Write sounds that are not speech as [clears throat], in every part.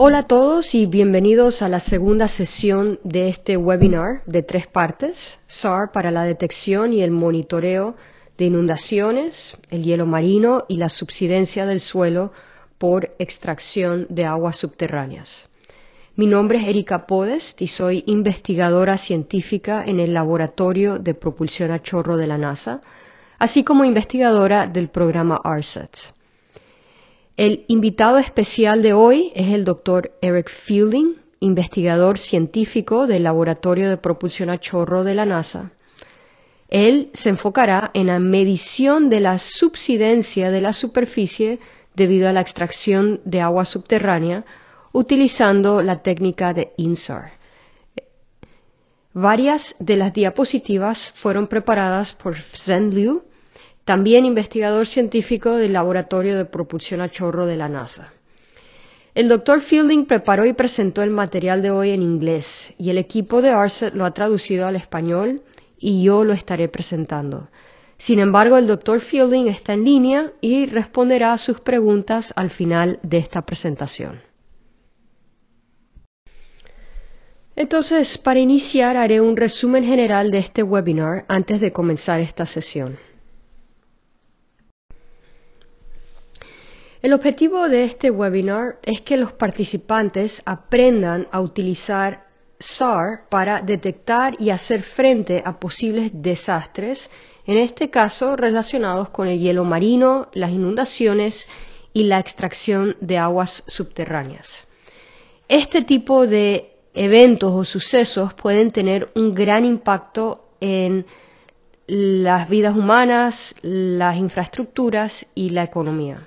Hola a todos y bienvenidos a la segunda sesión de este webinar de tres partes, SAR para la detección y el monitoreo de inundaciones, el hielo marino y la subsidencia del suelo por extracción de aguas subterráneas. Mi nombre es Erika Podest y soy investigadora científica en el Laboratorio de Propulsión a Chorro de la NASA, así como investigadora del programa ARSAT. E el invitado especial de hoy es el doctor Eric Fielding, investigador científico del Laboratorio de Propulsión a Chorro de la NASA. Él se enfocará en la medición de la subsidencia de la superficie debido a la extracción de agua subterránea utilizando la técnica de INSAR. Varias de las diapositivas fueron preparadas por Zen Liu, también investigador científico del Laboratorio de Propulsión a Chorro de la NASA. El Dr. Fielding preparó y presentó el material de hoy en inglés y el equipo de ARCET lo ha traducido al español y yo lo estaré presentando. Sin embargo, el doctor Fielding está en línea y responderá a sus preguntas al final de esta presentación. Entonces, para iniciar, haré un resumen general de este webinar antes de comenzar esta sesión. El objetivo de este webinar es que los participantes aprendan a utilizar SAR para detectar y hacer frente a posibles desastres, en este caso relacionados con el hielo marino, las inundaciones y la extracción de aguas subterráneas. Este tipo de eventos o sucesos pueden tener un gran impacto en las vidas humanas, las infraestructuras y la economía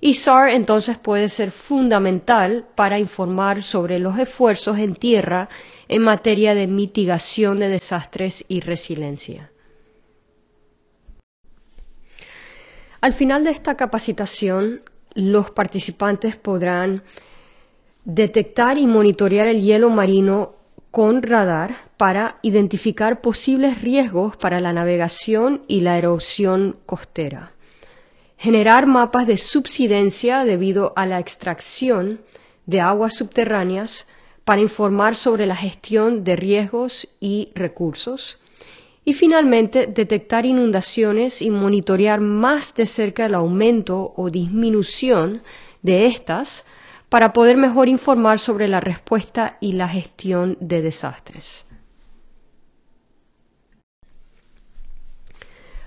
y SAR entonces puede ser fundamental para informar sobre los esfuerzos en tierra en materia de mitigación de desastres y resiliencia. Al final de esta capacitación, los participantes podrán detectar y monitorear el hielo marino con radar para identificar posibles riesgos para la navegación y la erosión costera generar mapas de subsidencia debido a la extracción de aguas subterráneas para informar sobre la gestión de riesgos y recursos. Y finalmente, detectar inundaciones y monitorear más de cerca el aumento o disminución de estas para poder mejor informar sobre la respuesta y la gestión de desastres.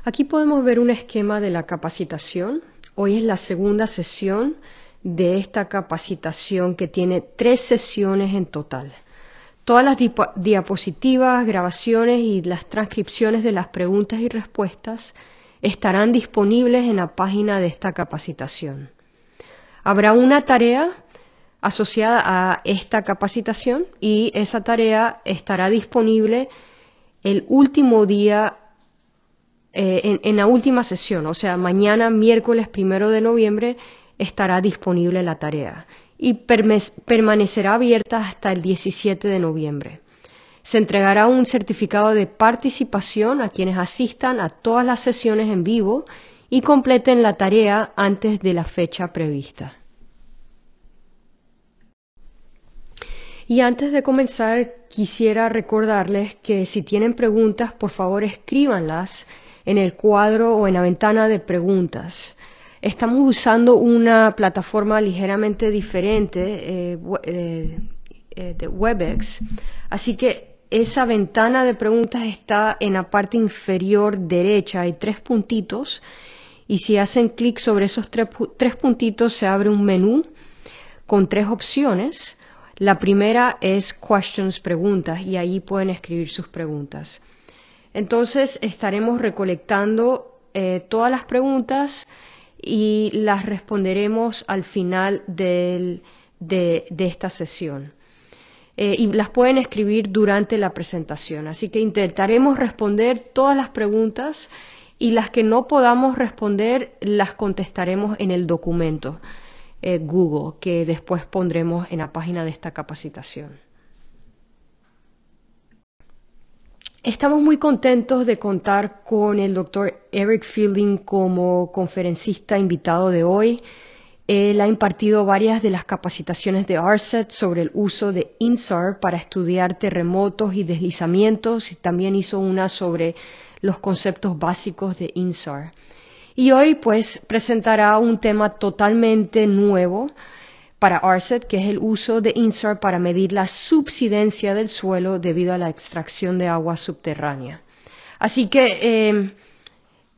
Aquí podemos ver un esquema de la capacitación. Hoy es la segunda sesión de esta capacitación que tiene tres sesiones en total. Todas las diapositivas, grabaciones y las transcripciones de las preguntas y respuestas estarán disponibles en la página de esta capacitación. Habrá una tarea asociada a esta capacitación y esa tarea estará disponible el último día eh, en, en, la última sesión, o sea, mañana miércoles primero de noviembre estará disponible la tarea y permanecerá abierta hasta el 17 de noviembre. Se entregará un certificado de participación a quienes asistan a todas las sesiones en vivo y completen la tarea antes de la fecha prevista. Y antes de comenzar, quisiera recordarles que si tienen preguntas, por favor escríbanlas en el cuadro o en la ventana de preguntas. Estamos usando una plataforma ligeramente diferente eh, eh, eh, de WebEx, así que esa ventana de preguntas está en la parte inferior derecha, hay tres puntitos y si hacen clic sobre esos tres puntitos se abre un menú con tres opciones. La primera es questions, preguntas, y ahí pueden escribir sus preguntas. Entonces estaremos recolectando eh, todas las preguntas y las responderemos al final de, esta sesión. Eh, y las pueden escribir durante la presentación. Así que intentaremos responder todas las preguntas y las que no podamos responder las contestaremos en el documento eh, Google que después pondremos en la página de esta capacitación. Estamos muy contentos de contar con el doctor Eric Fielding como conferencista invitado de hoy. Él ha impartido varias de las capacitaciones de ARSET sobre el uso de INSAR para estudiar terremotos y deslizamientos y también hizo una sobre los conceptos básicos de INSAR. Y hoy pues presentará un tema totalmente nuevo para ARSET, que es el uso de INSAR para medir la subsidencia del suelo debido a la extracción de agua subterránea. Así que eh,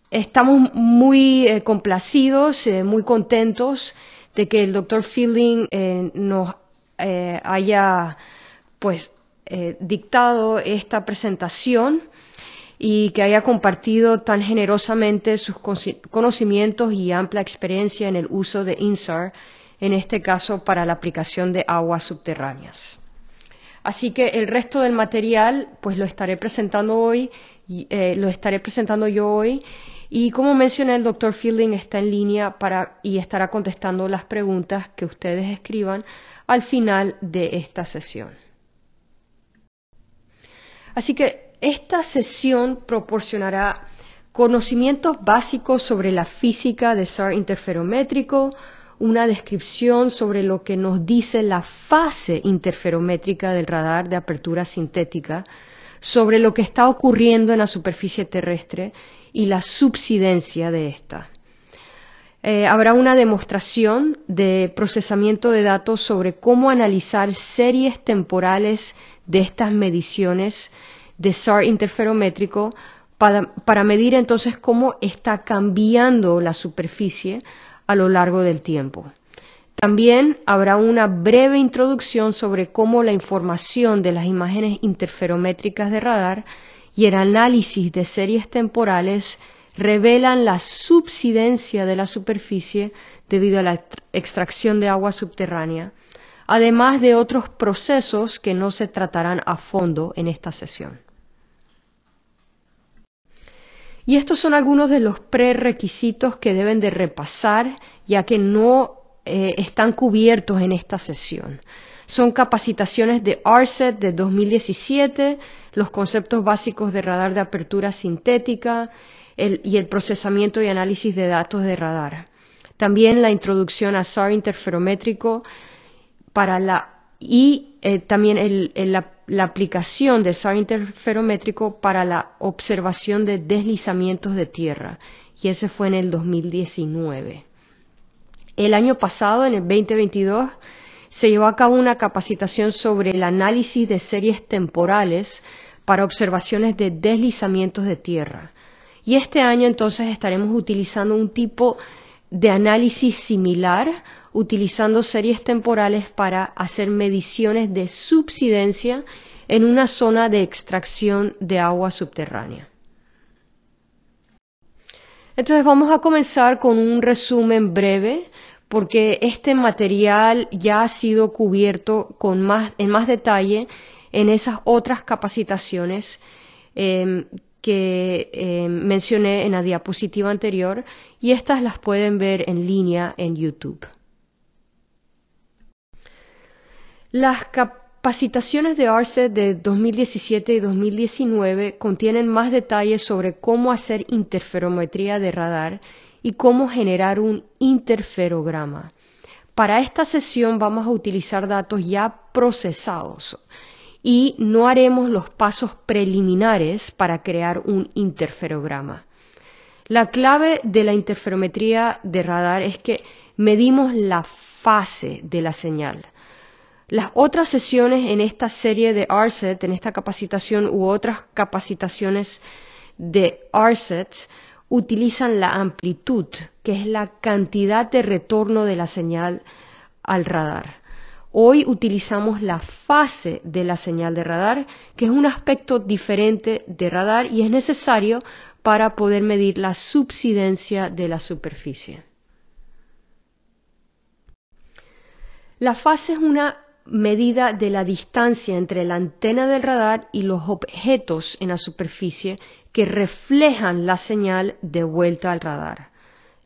estamos muy eh, complacidos, eh, muy contentos de que el doctor Fielding nos haya pues dictado esta presentación y que haya compartido tan generosamente sus conocimientos y amplia experiencia en el uso de INSAR en este caso para la aplicación de aguas subterráneas. Así que el resto del material, pues lo estaré presentando hoy, eh, lo estaré presentando yo hoy. Y como mencioné, el doctor Fielding está en línea para, y estará contestando las preguntas que ustedes escriban al final de esta sesión. Así que esta sesión proporcionará conocimientos básicos sobre la física de SAR interferométrico, una descripción sobre lo que nos dice la fase interferométrica del radar de apertura sintética, sobre lo que está ocurriendo en la superficie terrestre y la subsidencia de esta eh, habrá una demostración de procesamiento de datos sobre cómo analizar series temporales de estas mediciones de SAR interferométrico para medir entonces cómo está cambiando la superficie a lo largo del tiempo. También habrá una breve introducción sobre cómo la información de las imágenes interferométricas de radar y el análisis de series temporales revelan la subsidencia de la superficie debido a la extracción de agua subterránea, además de otros procesos que no se tratarán a fondo en esta sesión. Y estos son algunos de los prerequisitos que deben de repasar, ya que no eh, están cubiertos en esta sesión. Son capacitaciones de ARSET de 2017, los conceptos básicos de radar de apertura sintética y el procesamiento y análisis de datos de radar. También la introducción a SAR interferométrico para la y eh, también la, la, aplicación del SAR interferométrico para la observación de deslizamientos de tierra, y ese fue en el 2019. El año pasado, en el 2022, se llevó a cabo una capacitación sobre el análisis de series temporales para observaciones de deslizamientos de tierra. Y este año entonces estaremos utilizando un tipo de análisis similar utilizando series temporales para hacer mediciones de subsidencia en una zona de extracción de agua subterránea. Entonces vamos a comenzar con un resumen breve porque este material ya ha sido cubierto con más, en más detalle en esas otras capacitaciones em, que em, mencioné en la diapositiva anterior y estas las pueden ver en línea en YouTube. Las capacitaciones de ARCE de 2017 y 2019 contienen más detalles sobre cómo hacer interferometría de radar y cómo generar un interferograma. Para esta sesión vamos a utilizar datos ya procesados y no haremos los pasos preliminares para crear un interferograma. La clave de la interferometría de radar es que medimos la fase de la señal. Las otras sesiones en esta serie de RSET, en esta capacitación u otras capacitaciones de RSET, utilizan la amplitud, que es la cantidad de retorno de la señal al radar. Hoy utilizamos la fase de la señal de radar, que es un aspecto diferente de radar y es necesario para poder medir la subsidencia de la superficie. La fase es una medida de la distancia entre la antena del radar y los objetos en la superficie que reflejan la señal de vuelta al radar.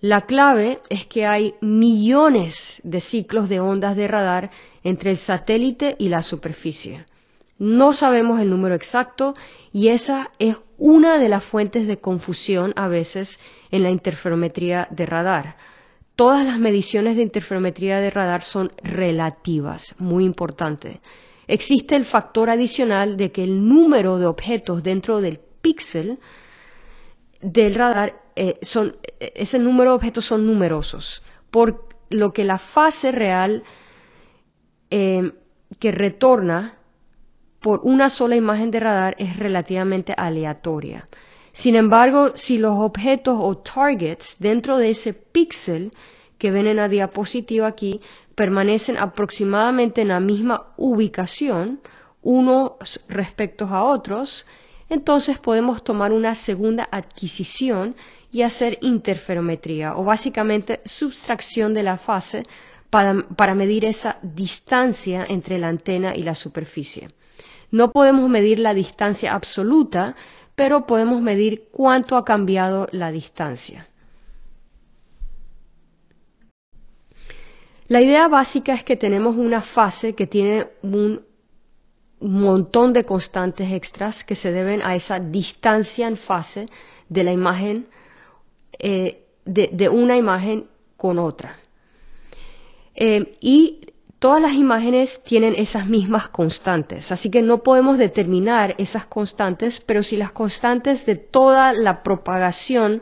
La clave es que hay millones de ciclos de ondas de radar entre el satélite y la superficie. No sabemos el número exacto y esa es una de las fuentes de confusión a veces en la interferometría de radar. Todas las mediciones de interferometría de radar son relativas, muy importante. Existe el factor adicional de que el número de objetos dentro del píxel del radar eh, son, eh, ese número de objetos son numerosos, por lo que la fase real eh, que retorna por una sola imagen de radar es relativamente aleatoria. Sin embargo, si los objetos o targets dentro de ese píxel que ven en la diapositiva aquí permanecen aproximadamente en la misma ubicación, unos respecto a otros, entonces podemos tomar una segunda adquisición y hacer interferometría o básicamente subtracción de la fase para, para, medir esa distancia entre la antena y la superficie. No podemos medir la distancia absoluta pero podemos medir cuánto ha cambiado la distancia. La idea básica es que tenemos una fase que tiene un montón de constantes extras que se deben a esa distancia en fase de la imagen, eh, de, una imagen con otra. Eh, y todas las imágenes tienen esas mismas constantes, así que no podemos determinar esas constantes, pero si las constantes de toda la propagación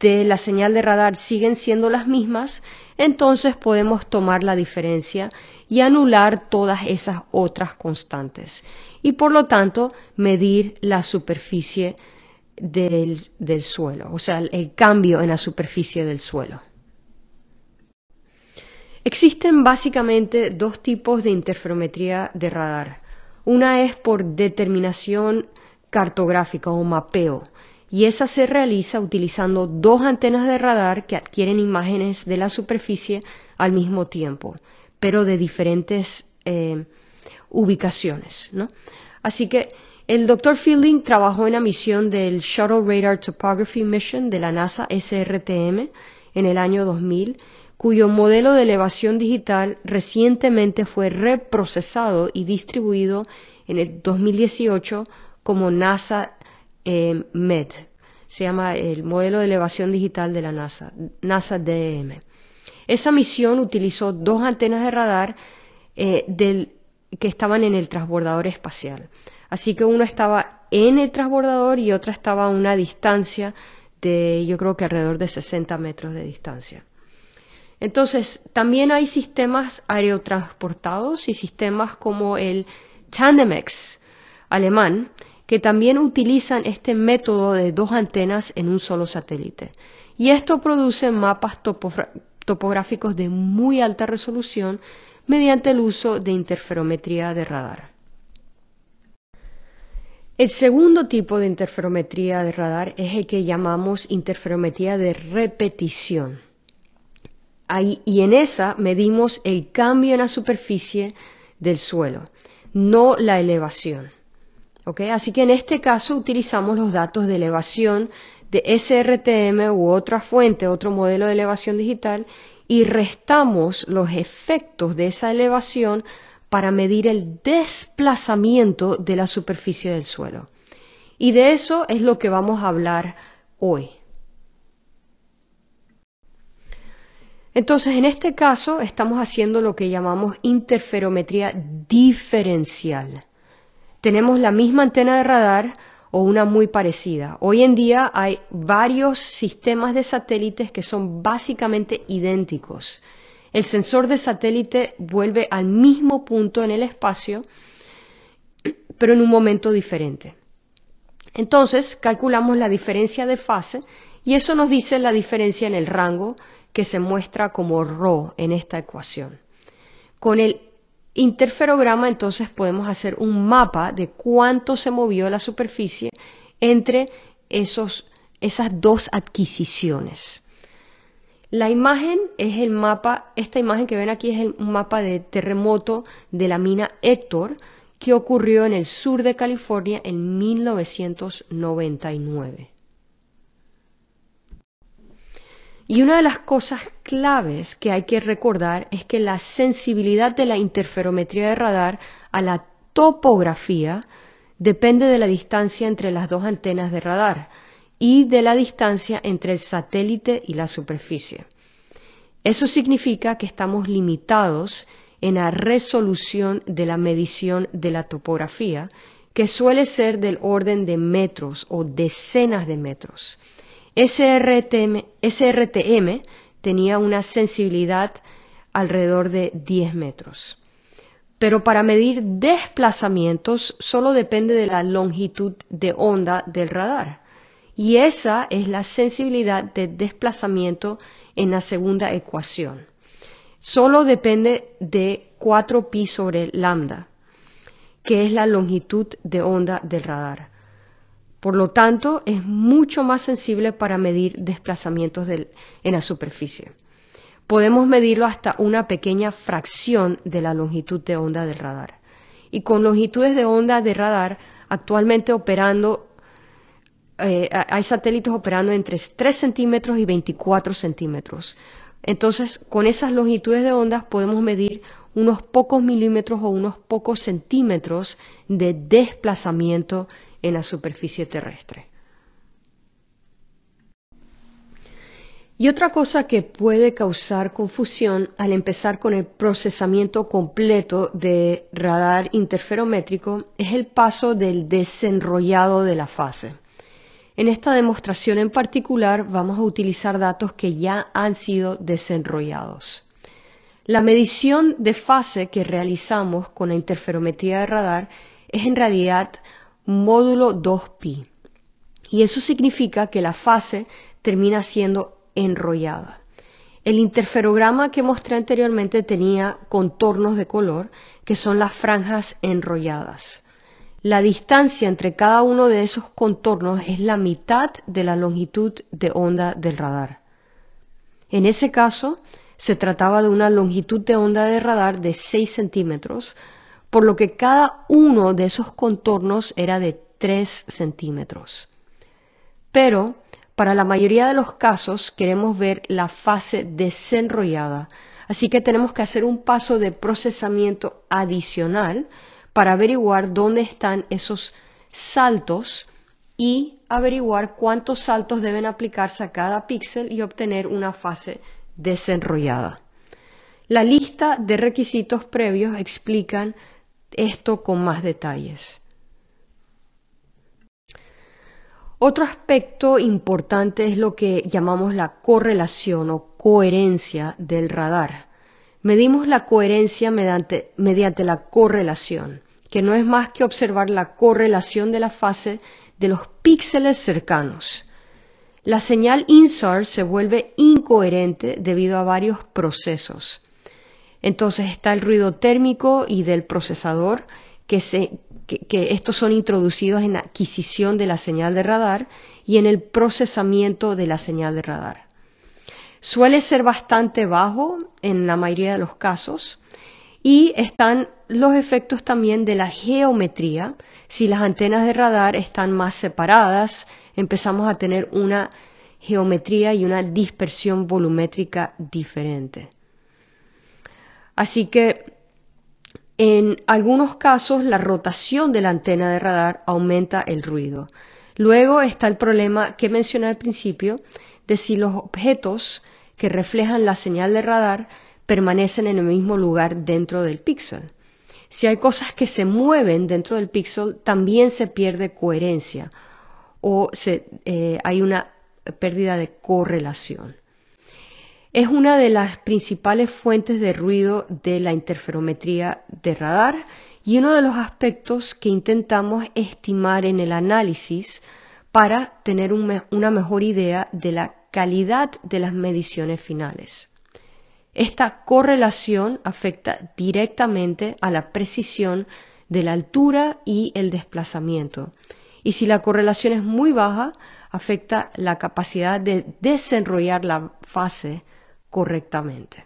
de la señal de radar siguen siendo las mismas, entonces podemos tomar la diferencia y anular todas esas otras constantes y por lo tanto medir la superficie del, suelo, o sea, el cambio en la superficie del suelo. Existen básicamente dos tipos de interferometría de radar. Una es por determinación cartográfica o mapeo, y esa se realiza utilizando dos antenas de radar que adquieren imágenes de la superficie al mismo tiempo, pero de diferentes eh, ubicaciones. Así que el Dr. Fielding trabajó en la misión del Shuttle Radar Topography Mission de la NASA SRTM en el año 2000 cuyo modelo de elevación digital recientemente fue reprocesado y distribuido en el 2018 como NASA eh, MED. Se llama el modelo de elevación digital de la NASA, NASA DM. Esa misión utilizó dos antenas de radar eh, que estaban en el transbordador espacial. Así que uno estaba en el transbordador y otra estaba a una distancia de yo creo que alrededor de 60 metros de distancia. Entonces, también hay sistemas aerotransportados y sistemas como el Tandemex alemán, que también utilizan este método de dos antenas en un solo satélite. Y esto produce mapas topográficos de muy alta resolución mediante el uso de interferometría de radar. El segundo tipo de interferometría de radar es el que llamamos interferometría de repetición. Ahí, y en esa medimos el cambio en la superficie del suelo, no la elevación. Así que en este caso utilizamos los datos de elevación de SRTM u otra fuente, otro modelo de elevación digital, y restamos los efectos de esa elevación para medir el desplazamiento de la superficie del suelo. Y de eso es lo que vamos a hablar hoy. Entonces, en este caso, estamos haciendo lo que llamamos interferometría diferencial. Tenemos la misma antena de radar o una muy parecida. Hoy en día hay varios sistemas de satélites que son básicamente idénticos. El sensor de satélite vuelve al mismo punto en el espacio, pero en un momento diferente. Entonces, calculamos la diferencia de fase y eso nos dice la diferencia en el rango que se muestra como Rho en esta ecuación. Con el interferograma entonces podemos hacer un mapa de cuánto se movió la superficie entre esas dos adquisiciones. La imagen es el mapa, esta imagen que ven aquí es el, mapa de terremoto de la mina Héctor que ocurrió en el sur de California en 1999. Y una de las cosas claves que hay que recordar es que la sensibilidad de la interferometría de radar a la topografía depende de la distancia entre las dos antenas de radar y de la distancia entre el satélite y la superficie. Eso significa que estamos limitados en la resolución de la medición de la topografía, que suele ser del orden de metros o decenas de metros. SRTM, SRTM tenía una sensibilidad alrededor de 10 metros. Pero para medir desplazamientos solo depende de la longitud de onda del radar. Y esa es la sensibilidad de desplazamiento en la segunda ecuación. Solo depende de 4pi sobre lambda, que es la longitud de onda del radar. Por lo tanto, es mucho más sensible para medir desplazamientos en la superficie. Podemos medirlo hasta una pequeña fracción de la longitud de onda del radar. Y con longitudes de onda de radar actualmente operando, eh, hay satélites operando entre 3 centímetros y 24 centímetros. Entonces, con esas longitudes de ondas podemos medir unos pocos milímetros o unos pocos centímetros de desplazamiento en la superficie terrestre. Y otra cosa que puede causar confusión al empezar con el procesamiento completo de radar interferométrico es el paso del desenrollado de la fase. En esta demostración en particular vamos a utilizar datos que ya han sido desenrollados. La medición de fase que realizamos con la interferometría de radar es en realidad módulo 2pi. Y eso significa que la fase termina siendo enrollada. El interferograma que mostré anteriormente tenía contornos de color, que son las franjas enrolladas. La distancia entre cada uno de esos contornos es la mitad de la longitud de onda del radar. En ese caso, se trataba de una longitud de onda de radar de 6 centímetros, por lo que cada uno de esos contornos era de 3 centímetros. Pero, para la mayoría de los casos, queremos ver la fase desenrollada, así que tenemos que hacer un paso de procesamiento adicional para averiguar dónde están esos saltos y averiguar cuántos saltos deben aplicarse a cada píxel y obtener una fase desenrollada. La lista de requisitos previos explican esto con más detalles. Otro aspecto importante es lo que llamamos la correlación o coherencia del radar. Medimos la coherencia mediante, la correlación, que no es más que observar la correlación de la fase de los píxeles cercanos. La señal INSAR se vuelve incoherente debido a varios procesos. Entonces está el ruido térmico y del procesador, que, estos son introducidos en la adquisición de la señal de radar y en el procesamiento de la señal de radar. Suele ser bastante bajo en la mayoría de los casos y están los efectos también de la geometría. Si las antenas de radar están más separadas, empezamos a tener una geometría y una dispersión volumétrica diferente. Así que en algunos casos la rotación de la antena de radar aumenta el ruido. Luego está el problema que mencioné al principio de si los objetos que reflejan la señal de radar permanecen en el mismo lugar dentro del píxel. Si hay cosas que se mueven dentro del píxel, también se pierde coherencia o eh, hay una pérdida de correlación. Es una de las principales fuentes de ruido de la interferometría de radar y uno de los aspectos que intentamos estimar en el análisis para tener una mejor idea de la calidad de las mediciones finales. Esta correlación afecta directamente a la precisión de la altura y el desplazamiento. Y si la correlación es muy baja, afecta la capacidad de desenrollar la fase correctamente.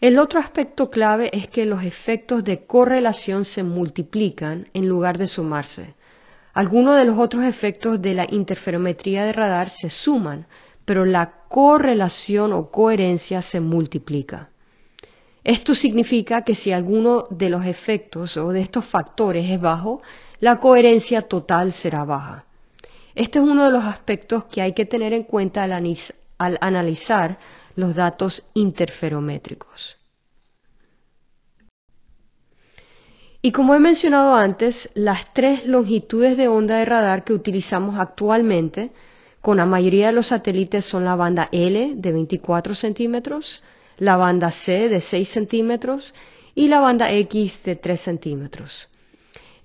El otro aspecto clave es que los efectos de correlación se multiplican en lugar de sumarse. Algunos de los otros efectos de la interferometría de radar se suman, pero la correlación o coherencia se multiplica. Esto significa que si alguno de los efectos o de estos factores es bajo, la coherencia total será baja. Este es uno de los aspectos que hay que tener en cuenta al, analizar los datos interferométricos. Y como he mencionado antes, las tres longitudes de onda de radar que utilizamos actualmente con la mayoría de los satélites son la banda L de 24 centímetros, la banda C de 6 centímetros y la banda X de 3 centímetros.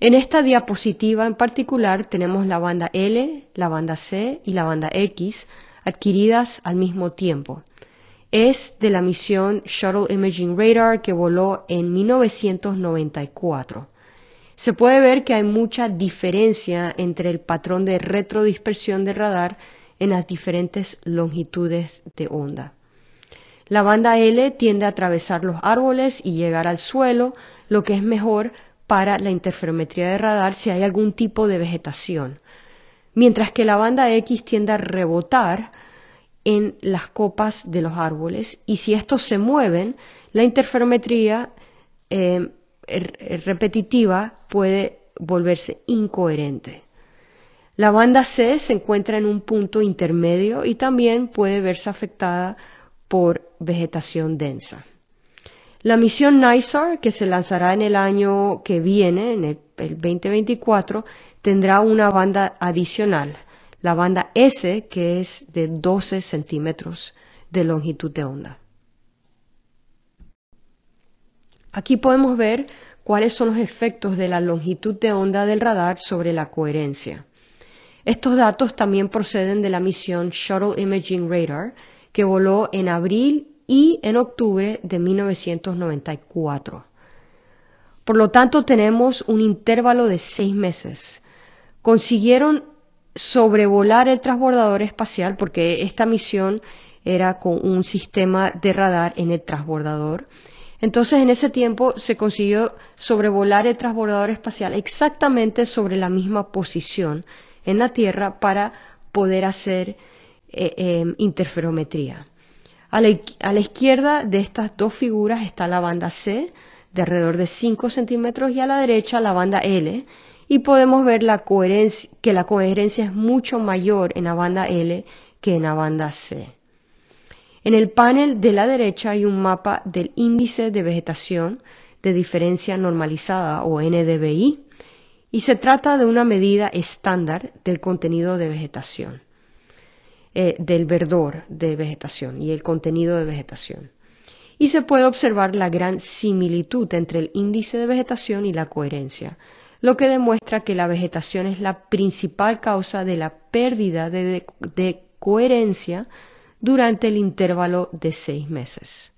En esta diapositiva en particular tenemos la banda L, la banda C y la banda X adquiridas al mismo tiempo. Es de la misión Shuttle Imaging Radar que voló en 1994. Se puede ver que hay mucha diferencia entre el patrón de retrodispersión de radar en las diferentes longitudes de onda. La banda L tiende a atravesar los árboles y llegar al suelo, lo que es mejor para la interferometría de radar si hay algún tipo de vegetación, mientras que la banda X tiende a rebotar en las copas de los árboles y si estos se mueven, la interferometría eh, er, er, repetitiva puede volverse incoherente. La banda C se encuentra en un punto intermedio y también puede verse afectada por vegetación densa. La misión NISAR, que se lanzará en el año que viene, en el, 2024, tendrá una banda adicional, la banda S, que es de 12 centímetros de longitud de onda. Aquí podemos ver cuáles son los efectos de la longitud de onda del radar sobre la coherencia. Estos datos también proceden de la misión Shuttle Imaging Radar, que voló en abril y en octubre de 1994. Por lo tanto, tenemos un intervalo de seis meses. Consiguieron sobrevolar el transbordador espacial porque esta misión era con un sistema de radar en el transbordador. Entonces, en ese tiempo se consiguió sobrevolar el transbordador espacial exactamente sobre la misma posición en la Tierra para poder hacer eh, eh, interferometría. A la, izquierda de estas dos figuras está la banda C, de alrededor de 5 centímetros, y a la derecha la banda L, y podemos ver que la coherencia es mucho mayor en la banda L que en la banda C. En el panel de la derecha hay un mapa del índice de vegetación de diferencia normalizada o NDVI y se trata de una medida estándar del contenido de vegetación. Eh, del verdor de vegetación y el contenido de vegetación. Y se puede observar la gran similitud entre el índice de vegetación y la coherencia, lo que demuestra que la vegetación es la principal causa de la pérdida de coherencia durante el intervalo de seis meses.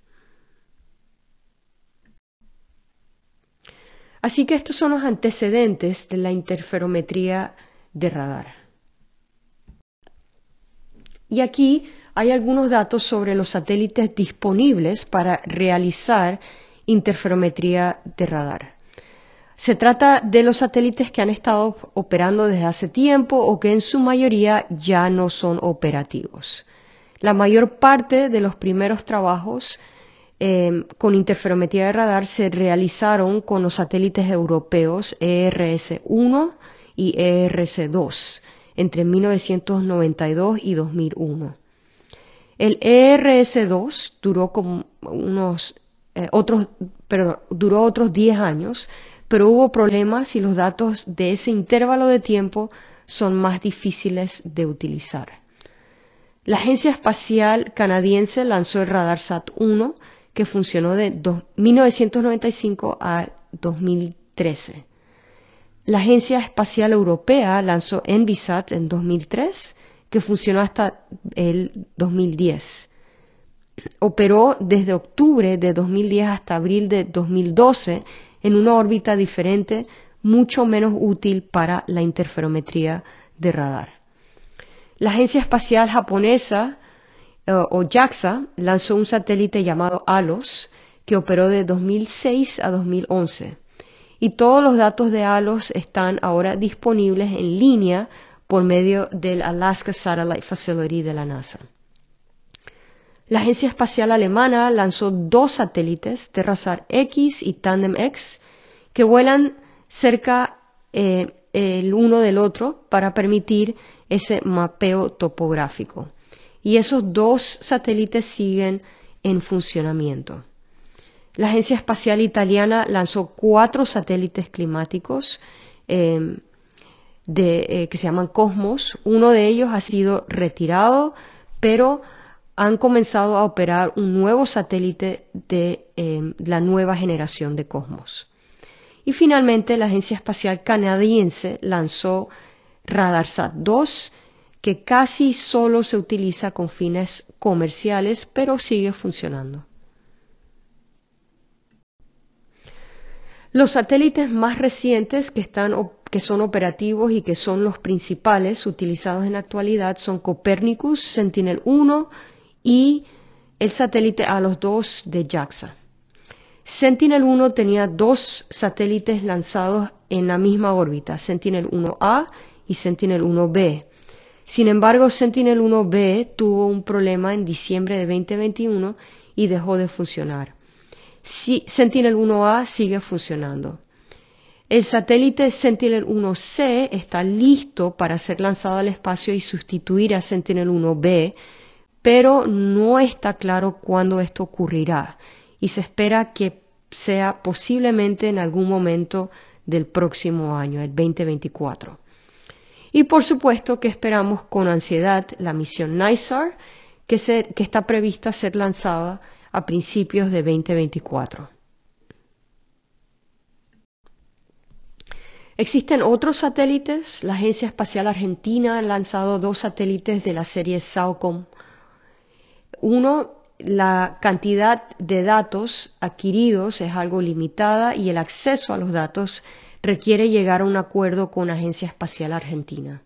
Así que estos son los antecedentes de la interferometría de radar. Y aquí hay algunos datos sobre los satélites disponibles para realizar interferometría de radar. Se trata de los satélites que han estado operando desde hace tiempo o que en su mayoría ya no son operativos. La mayor parte de los primeros trabajos em, con interferometría de radar se realizaron con los satélites europeos ERS-1 y ers 2 entre 1992 y 2001. El ERS-2 duró eh, otros, perdón, duró otros 10 años, pero hubo problemas y los datos de ese intervalo de tiempo son más difíciles de utilizar. La Agencia Espacial Canadiense lanzó el RadarSat 1, que funcionó de 1995 a 2013. La Agencia Espacial Europea lanzó Envisat en 2003, que funcionó hasta el 2010. Operó desde octubre de 2010 hasta abril de 2012 en una órbita diferente, mucho menos útil para la interferometría de radar. La Agencia Espacial Japonesa, eh, o JAXA, lanzó un satélite llamado ALOS, que operó de 2006 a 2011 y todos los datos de ALOS están ahora disponibles en línea por medio del Alaska Satellite Facility de la NASA. La Agencia Espacial Alemana lanzó dos satélites, terrasar X y Tandem X, que vuelan cerca eh, el uno del otro para permitir ese mapeo topográfico. Y esos dos satélites siguen en funcionamiento. La Agencia Espacial Italiana lanzó cuatro satélites climáticos em, eh, que se llaman Cosmos. Uno de ellos ha sido retirado, pero han comenzado a operar un nuevo satélite de em, la nueva generación de Cosmos. Y finalmente, la Agencia Espacial Canadiense lanzó RadarSat 2, que casi solo se utiliza con fines comerciales, pero sigue funcionando. Los satélites más recientes que, están, que son operativos y que son los principales utilizados en la actualidad son Copernicus, Sentinel-1 y el satélite a los dos de JAXA. Sentinel-1 tenía dos satélites lanzados en la misma órbita, Sentinel-1A y Sentinel-1B. Sin embargo, Sentinel-1B tuvo un problema en diciembre de 2021 y dejó de funcionar si Sentinel-1A sigue funcionando. El satélite Sentinel-1C está listo para ser lanzado al espacio y sustituir a Sentinel-1B, pero no está claro cuándo esto ocurrirá y se espera que sea posiblemente en algún momento del próximo año, el 2024. Y por supuesto que esperamos con ansiedad la misión NISAR, que, que está prevista ser lanzada a principios de 2024. Existen otros satélites. La Agencia Espacial Argentina ha lanzado dos satélites de la serie SAOCOM. Uno, la cantidad de datos adquiridos es algo limitada y el acceso a los datos requiere llegar a un acuerdo con la Agencia Espacial Argentina.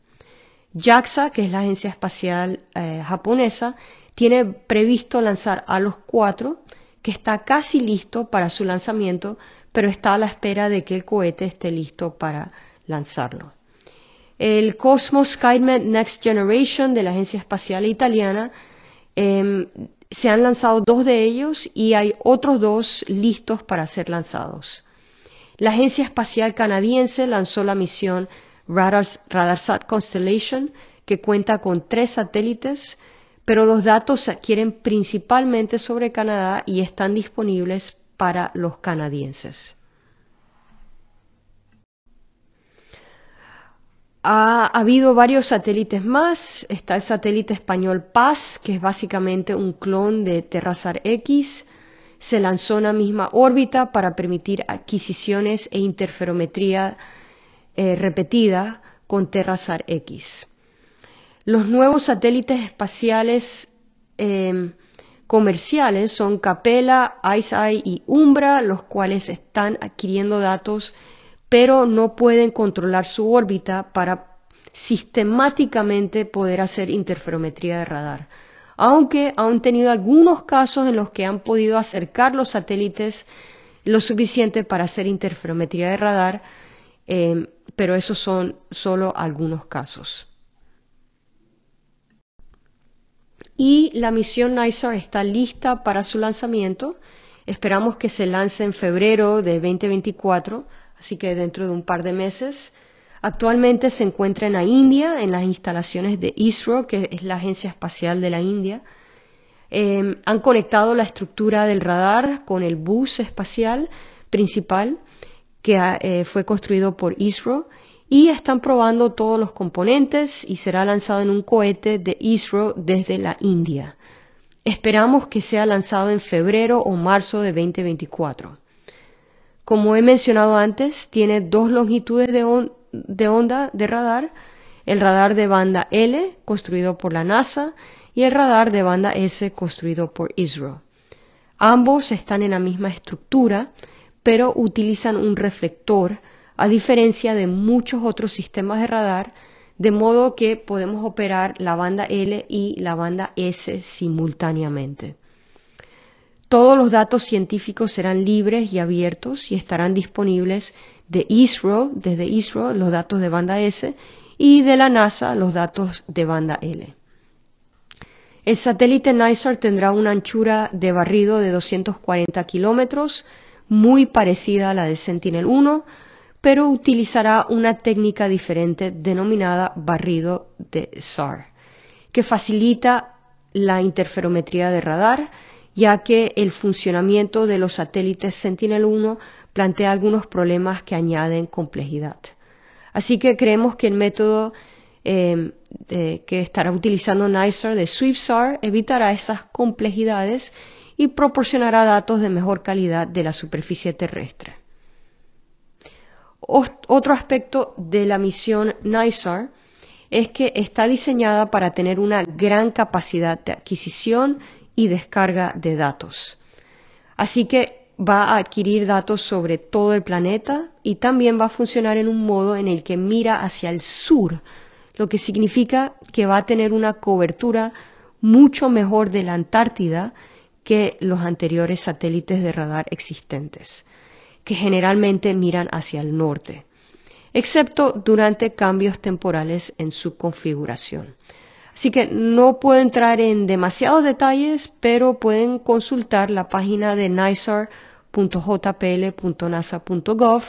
JAXA, que es la Agencia Espacial eh, Japonesa, tiene previsto lanzar a los cuatro, que está casi listo para su lanzamiento, pero está a la espera de que el cohete esté listo para lanzarlo. El Cosmos SkyMed Next Generation de la Agencia Espacial Italiana em, se han lanzado dos de ellos y hay otros dos listos para ser lanzados. La Agencia Espacial Canadiense lanzó la misión RadarSat Constellation, que cuenta con tres satélites pero los datos se adquieren principalmente sobre Canadá y están disponibles para los canadienses. Ha habido varios satélites más. Está el satélite español Paz, que es básicamente un clon de Terrasar X. Se lanzó en la misma órbita para permitir adquisiciones e interferometría eh, repetida con Terrasar X. Los nuevos satélites espaciales em, comerciales son Capella, IceEye y Umbra, los cuales están adquiriendo datos, pero no pueden controlar su órbita para sistemáticamente poder hacer interferometría de radar. Aunque han tenido algunos casos en los que han podido acercar los satélites lo suficiente para hacer interferometría de radar, em, pero esos son solo algunos casos. y la misión NISAR está lista para su lanzamiento. Esperamos que se lance en febrero de 2024, así que dentro de un par de meses. Actualmente se encuentra en la India, en las instalaciones de ISRO, que es la Agencia Espacial de la India. Em, han conectado la estructura del radar con el bus espacial principal que eh, fue construido por ISRO y están probando todos los componentes y será lanzado en un cohete de ISRO desde la India. Esperamos que sea lanzado en febrero o marzo de 2024. Como he mencionado antes, tiene dos longitudes de, onda de radar, el radar de banda L construido por la NASA y el radar de banda S construido por ISRO. Ambos están en la misma estructura, pero utilizan un reflector a diferencia de muchos otros sistemas de radar, de modo que podemos operar la banda L y la banda S simultáneamente. Todos los datos científicos serán libres y abiertos y estarán disponibles de ISRO, desde ISRO, los datos de banda S y de la NASA, los datos de banda L. El satélite NISAR tendrá una anchura de barrido de 240 kilómetros, muy parecida a la de Sentinel-1, pero utilizará una técnica diferente denominada barrido de SAR, que facilita la interferometría de radar, ya que el funcionamiento de los satélites Sentinel-1 plantea algunos problemas que añaden complejidad. Así que creemos que el método eh, que estará utilizando NISAR de SWIFTSAR evitará esas complejidades y proporcionará datos de mejor calidad de la superficie terrestre. Otro aspecto de la misión NISAR es que está diseñada para tener una gran capacidad de adquisición y descarga de datos. Así que va a adquirir datos sobre todo el planeta y también va a funcionar en un modo en el que mira hacia el sur, lo que significa que va a tener una cobertura mucho mejor de la Antártida que los anteriores satélites de radar existentes que generalmente miran hacia el norte, excepto durante cambios temporales en su configuración. Así que no puedo entrar en demasiados detalles, pero pueden consultar la página de nisar.jpl.nasa.gov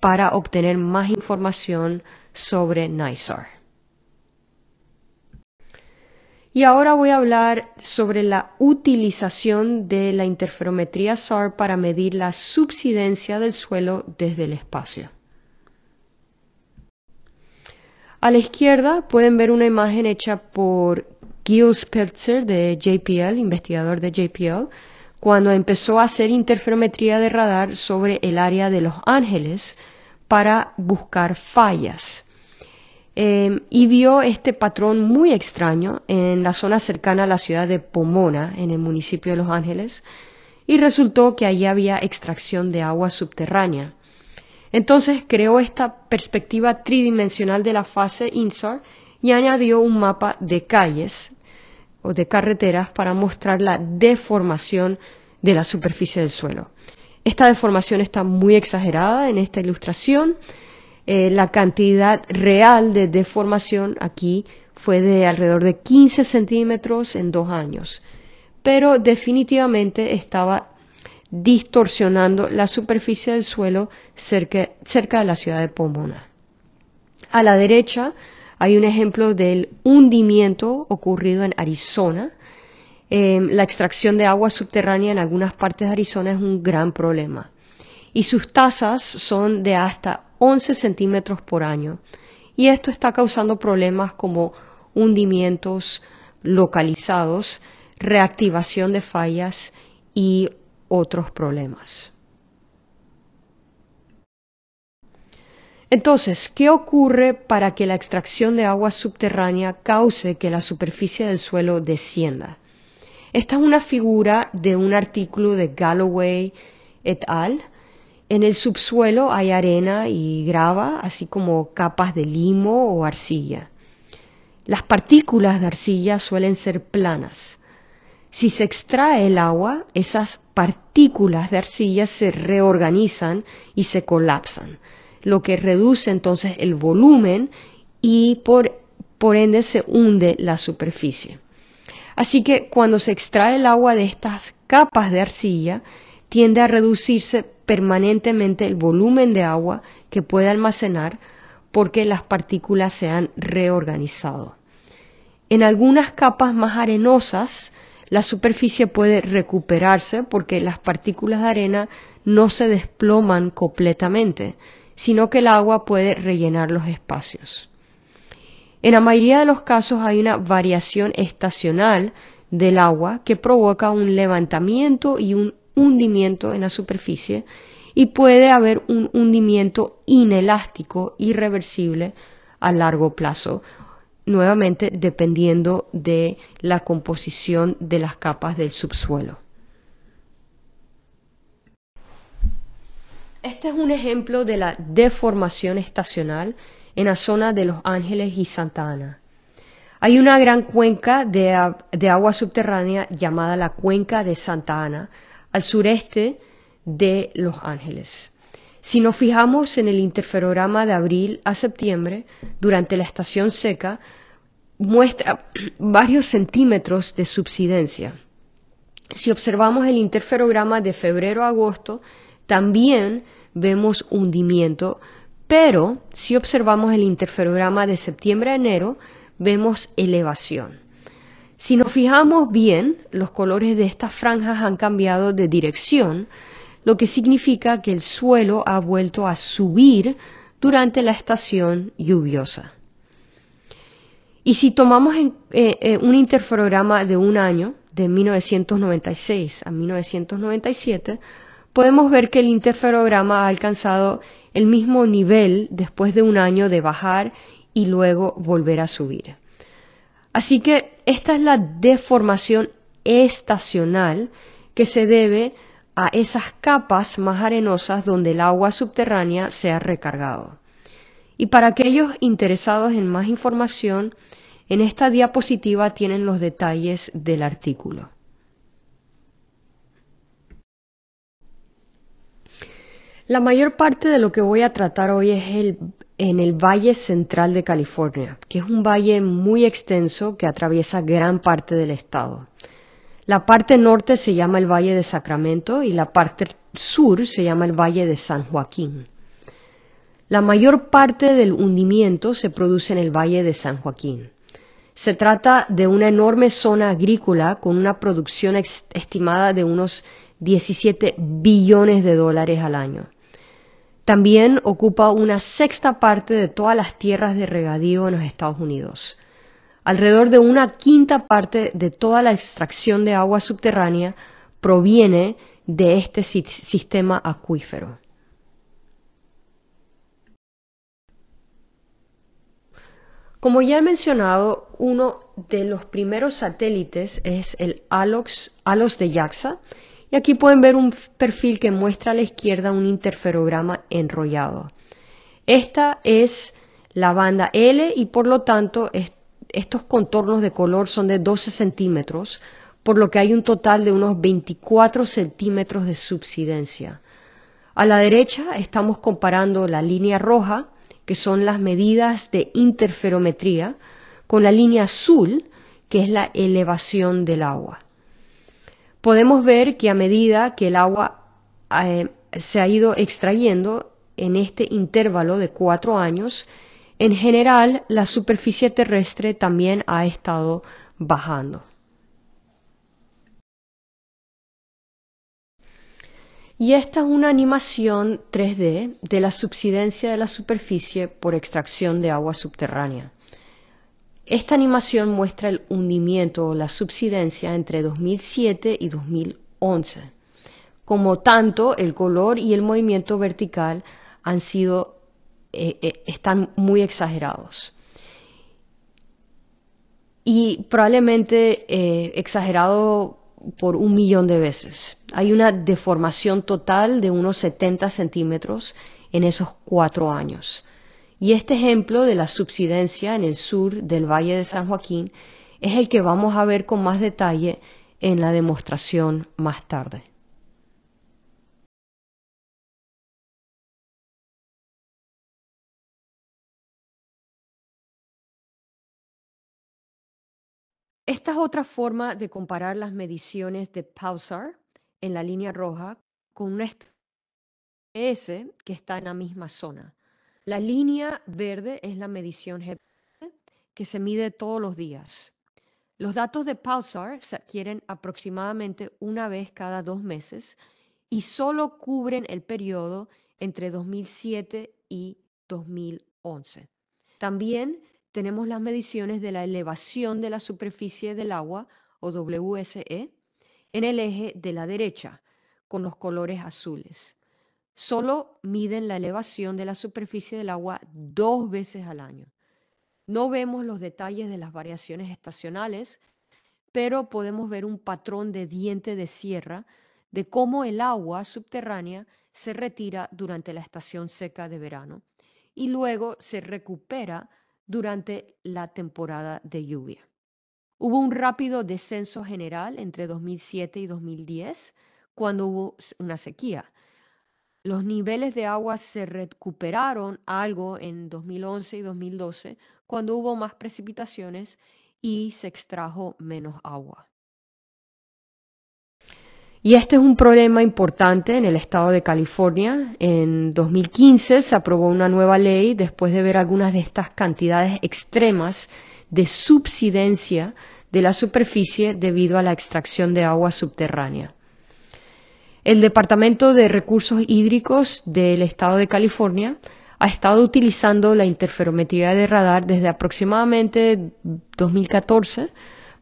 para obtener más información sobre NISAR. Y ahora voy a hablar sobre la utilización de la interferometría SAR para medir la subsidencia del suelo desde el espacio. A la izquierda pueden ver una imagen hecha por Gilles Peltzer de JPL, investigador de JPL, cuando empezó a hacer interferometría de radar sobre el área de Los Ángeles para buscar fallas. Em, y vio este patrón muy extraño en la zona cercana a la ciudad de Pomona, en el municipio de Los Ángeles, y resultó que allí había extracción de agua subterránea. Entonces creó esta perspectiva tridimensional de la fase INSAR y añadió un mapa de calles o de carreteras para mostrar la deformación de la superficie del suelo. Esta deformación está muy exagerada en esta ilustración eh, la cantidad real de deformación aquí fue de alrededor de 15 centímetros en dos años, pero definitivamente estaba distorsionando la superficie del suelo cerca, de la ciudad de Pomona. A la derecha hay un ejemplo del hundimiento ocurrido en Arizona. Em, la extracción de agua subterránea en algunas partes de Arizona es un gran problema y sus tasas son de hasta 11 centímetros por año. Y esto está causando problemas como hundimientos localizados, reactivación de fallas y otros problemas. Entonces, ¿qué ocurre para que la extracción de agua subterránea cause que la superficie del suelo descienda? Esta es una figura de un artículo de Galloway et al en el subsuelo hay arena y grava, así como capas de limo o arcilla. Las partículas de arcilla suelen ser planas. Si se extrae el agua, esas partículas de arcilla se reorganizan y se colapsan, lo que reduce entonces el volumen y por, ende se hunde la superficie. Así que cuando se extrae el agua de estas capas de arcilla, tiende a reducirse permanentemente el volumen de agua que puede almacenar porque las partículas se han reorganizado. En algunas capas más arenosas, la superficie puede recuperarse porque las partículas de arena no se desploman completamente, sino que el agua puede rellenar los espacios. En la mayoría de los casos hay una variación estacional del agua que provoca un levantamiento y un hundimiento en la superficie y puede haber un hundimiento inelástico, irreversible a largo plazo, nuevamente dependiendo de la composición de las capas del subsuelo. Este es un ejemplo de la deformación estacional en la zona de Los Ángeles y Santa Ana. Hay una gran cuenca de, de agua subterránea llamada la Cuenca de Santa Ana, al sureste de Los Ángeles. Si nos fijamos en el interferograma de abril a septiembre, durante la estación seca, muestra [clears throat] varios centímetros de subsidencia. Si observamos el interferograma de febrero a agosto, también vemos hundimiento, pero si observamos el interferograma de septiembre a enero, vemos elevación. Si nos fijamos bien, los colores de estas franjas han cambiado de dirección, lo que significa que el suelo ha vuelto a subir durante la estación lluviosa. Y si tomamos eh, eh, un interferograma de un año, de 1996 a 1997, podemos ver que el interferograma ha alcanzado el mismo nivel después de un año de bajar y luego volver a subir. Así que esta es la deformación estacional que se debe a esas capas más arenosas donde el agua subterránea se ha recargado. Y para aquellos interesados en más información, en esta diapositiva tienen los detalles del artículo. La mayor parte de lo que voy a tratar hoy es el en el Valle Central de California, que es un valle muy extenso que atraviesa gran parte del estado. La parte norte se llama el Valle de Sacramento y la parte sur se llama el Valle de San Joaquín. La mayor parte del hundimiento se produce en el Valle de San Joaquín. Se trata de una enorme zona agrícola con una producción estimada de unos 17 billones de dólares al año. También ocupa una sexta parte de todas las tierras de regadío en los Estados Unidos. Alrededor de una quinta parte de toda la extracción de agua subterránea proviene de este sistema acuífero. Como ya he mencionado, uno de los primeros satélites es el ALOS de JAXA aquí pueden ver un perfil que muestra a la izquierda un interferograma enrollado. Esta es la banda L y por lo tanto estos contornos de color son de 12 centímetros, por lo que hay un total de unos 24 centímetros de subsidencia. A la derecha estamos comparando la línea roja, que son las medidas de interferometría, con la línea azul, que es la elevación del agua podemos ver que a medida que el agua eh, se ha ido extrayendo en este intervalo de cuatro años, en general la superficie terrestre también ha estado bajando. Y esta es una animación 3D de la subsidencia de la superficie por extracción de agua subterránea. Esta animación muestra el hundimiento o la subsidencia entre 2007 y 2011. Como tanto, el color y el movimiento vertical han sido, eh, eh, están muy exagerados. Y probablemente eh, exagerado por un millón de veces. Hay una deformación total de unos 70 centímetros en esos cuatro años. Y este ejemplo de la subsidencia en el sur del Valle de San Joaquín es el que vamos a ver con más detalle en la demostración más tarde. Esta es otra forma de comparar las mediciones de Pausar en la línea roja con un S que está en la misma zona. La línea verde es la medición GPS que se mide todos los días. Los datos de Pulsar se adquieren aproximadamente una vez cada dos meses y solo cubren el periodo entre 2007 y 2011. También tenemos las mediciones de la elevación de la superficie del agua o WSE en el eje de la derecha con los colores azules solo miden la elevación de la superficie del agua dos veces al año. No vemos los detalles de las variaciones estacionales, pero podemos ver un patrón de diente de sierra de cómo el agua subterránea se retira durante la estación seca de verano y luego se recupera durante la temporada de lluvia. Hubo un rápido descenso general entre 2007 y 2010, cuando hubo una sequía, los niveles de agua se recuperaron algo en 2011 y 2012 cuando hubo más precipitaciones y se extrajo menos agua. Y este es un problema importante en el estado de California. En 2015 se aprobó una nueva ley después de ver algunas de estas cantidades extremas de subsidencia de la superficie debido a la extracción de agua subterránea. El Departamento de Recursos Hídricos del Estado de California ha estado utilizando la interferometría de radar desde aproximadamente 2014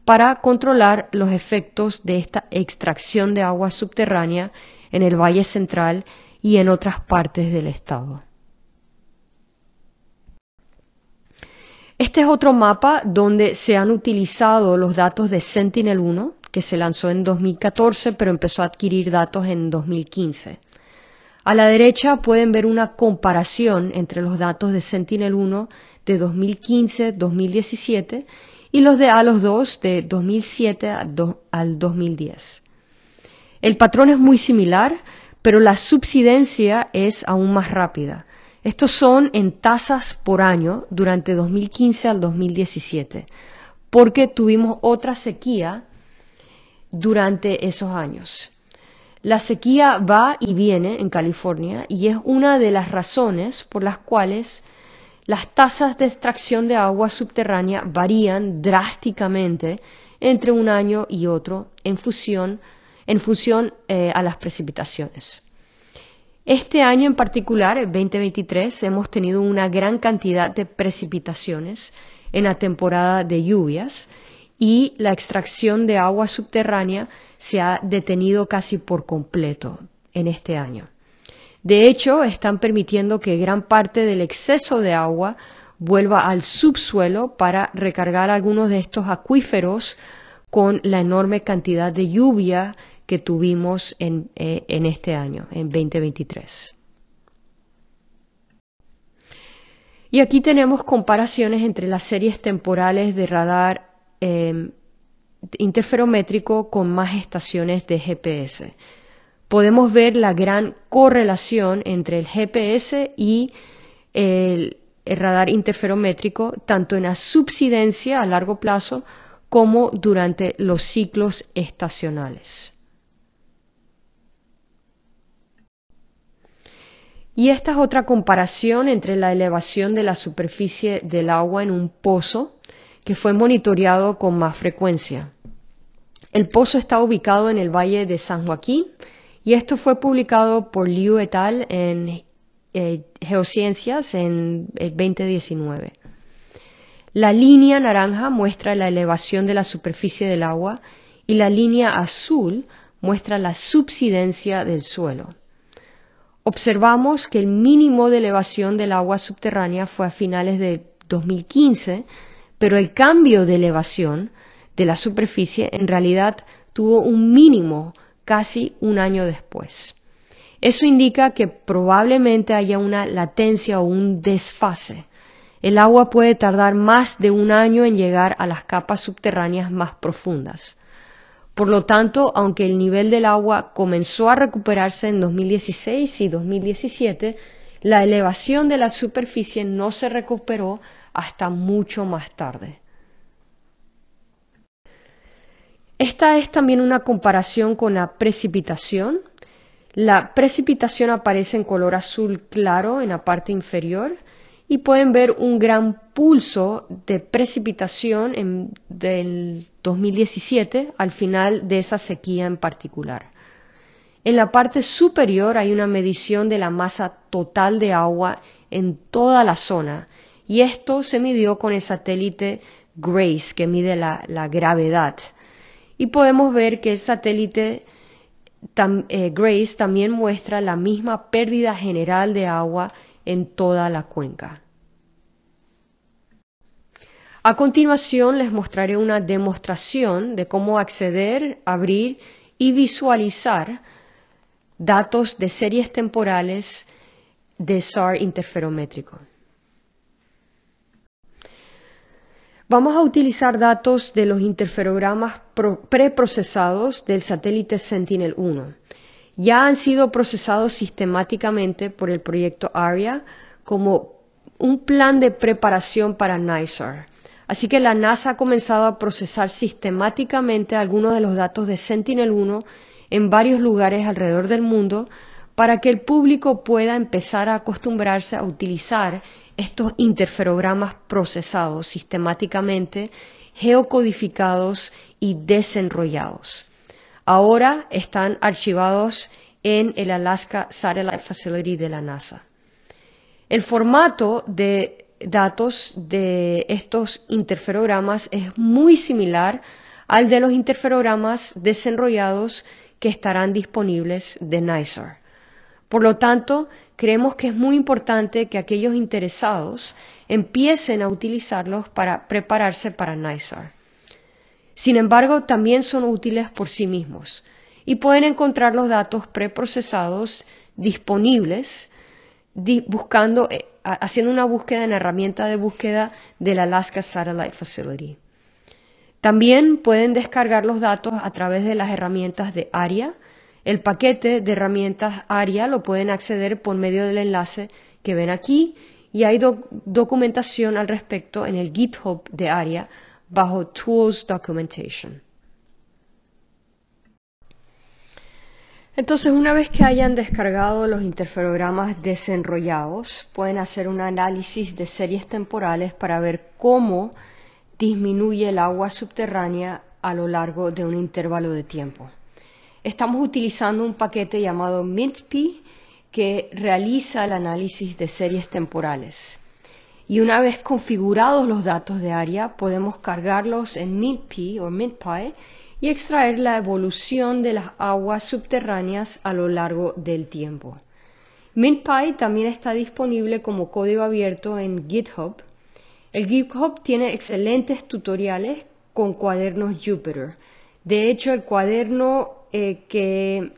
para controlar los efectos de esta extracción de agua subterránea en el Valle Central y en otras partes del estado. Este es otro mapa donde se han utilizado los datos de Sentinel-1 que se lanzó en 2014 pero empezó a adquirir datos en 2015. A la derecha pueden ver una comparación entre los datos de Sentinel-1 de 2015-2017 y los de ALOS 2 de 2007 al 2010. El patrón es muy similar, pero la subsidencia es aún más rápida. Estos son en tasas por año durante 2015 al 2017, porque tuvimos otra sequía durante esos años. La sequía va y viene en California y es una de las razones por las cuales las tasas de extracción de agua subterránea varían drásticamente entre un año y otro en función, en función eh, a las precipitaciones. Este año en particular, 2023, hemos tenido una gran cantidad de precipitaciones en la temporada de lluvias y la extracción de agua subterránea se ha detenido casi por completo en este año. De hecho, están permitiendo que gran parte del exceso de agua vuelva al subsuelo para recargar algunos de estos acuíferos con la enorme cantidad de lluvia que tuvimos en, eh, este año, en 2023. Y aquí tenemos comparaciones entre las series temporales de radar Em, interferométrico con más estaciones de GPS. Podemos ver la gran correlación entre el GPS y el radar interferométrico, tanto en la subsidencia a largo plazo como durante los ciclos estacionales. Y esta es otra comparación entre la elevación de la superficie del agua en un pozo que fue monitoreado con más frecuencia. El pozo está ubicado en el Valle de San Joaquín y esto fue publicado por Liu et al. en eh, Geociencias en el eh, 2019. La línea naranja muestra la elevación de la superficie del agua y la línea azul muestra la subsidencia del suelo. Observamos que el mínimo de elevación del agua subterránea fue a finales de 2015 pero el cambio de elevación de la superficie en realidad tuvo un mínimo casi un año después. Eso indica que probablemente haya una latencia o un desfase. El agua puede tardar más de un año en llegar a las capas subterráneas más profundas. Por lo tanto, aunque el nivel del agua comenzó a recuperarse en 2016 y 2017, la elevación de la superficie no se recuperó hasta mucho más tarde. Esta es también una comparación con la precipitación. La precipitación aparece en color azul claro en la parte inferior y pueden ver un gran pulso de precipitación en, del 2017 al final de esa sequía en particular. En la parte superior hay una medición de la masa total de agua en toda la zona y esto se midió con el satélite GRACE, que mide la, gravedad. Y podemos ver que el satélite eh, GRACE también muestra la misma pérdida general de agua en toda la cuenca. A continuación les mostraré una demostración de cómo acceder, abrir y visualizar datos de series temporales de SAR interferométrico. Vamos a utilizar datos de los interferogramas preprocesados del satélite Sentinel-1. Ya han sido procesados sistemáticamente por el proyecto ARIA como un plan de preparación para NISAR. Así que la NASA ha comenzado a procesar sistemáticamente algunos de los datos de Sentinel-1 en varios lugares alrededor del mundo para que el público pueda empezar a acostumbrarse a utilizar estos interferogramas procesados sistemáticamente, geocodificados y desenrollados. Ahora están archivados en el Alaska Satellite Facility de la NASA. El formato de datos de estos interferogramas es muy similar al de los interferogramas desenrollados que estarán disponibles de NISAR. Por lo tanto, creemos que es muy importante que aquellos interesados empiecen a utilizarlos para prepararse para NISAR. Sin embargo, también son útiles por sí mismos y pueden encontrar los datos preprocesados disponibles buscando, eh, haciendo una búsqueda en la herramienta de búsqueda de la Alaska Satellite Facility. También pueden descargar los datos a través de las herramientas de ARIA el paquete de herramientas ARIA lo pueden acceder por medio del enlace que ven aquí y hay documentación al respecto en el GitHub de ARIA bajo Tools Documentation. Entonces, una vez que hayan descargado los interferogramas desenrollados, pueden hacer un análisis de series temporales para ver cómo disminuye el agua subterránea a lo largo de un intervalo de tiempo estamos utilizando un paquete llamado MintPy que realiza el análisis de series temporales. Y una vez configurados los datos de área, podemos cargarlos en MintP o MintPy y extraer la evolución de las aguas subterráneas a lo largo del tiempo. MintPy también está disponible como código abierto en GitHub. El GitHub tiene excelentes tutoriales con cuadernos Jupyter. De hecho, el cuaderno eh, que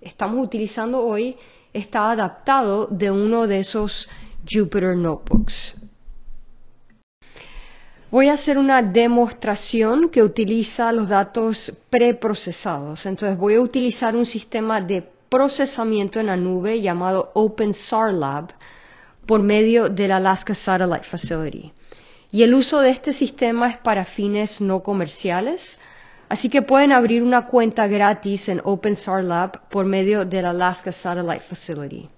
estamos utilizando hoy está adaptado de uno de esos Jupyter Notebooks. Voy a hacer una demostración que utiliza los datos preprocesados. Entonces voy a utilizar un sistema de procesamiento en la nube llamado OpenSAR Lab por medio del Alaska Satellite Facility. Y el uso de este sistema es para fines no comerciales Así que pueden abrir una cuenta gratis en OpenSAR Lab por medio de del Alaska Satellite Facility.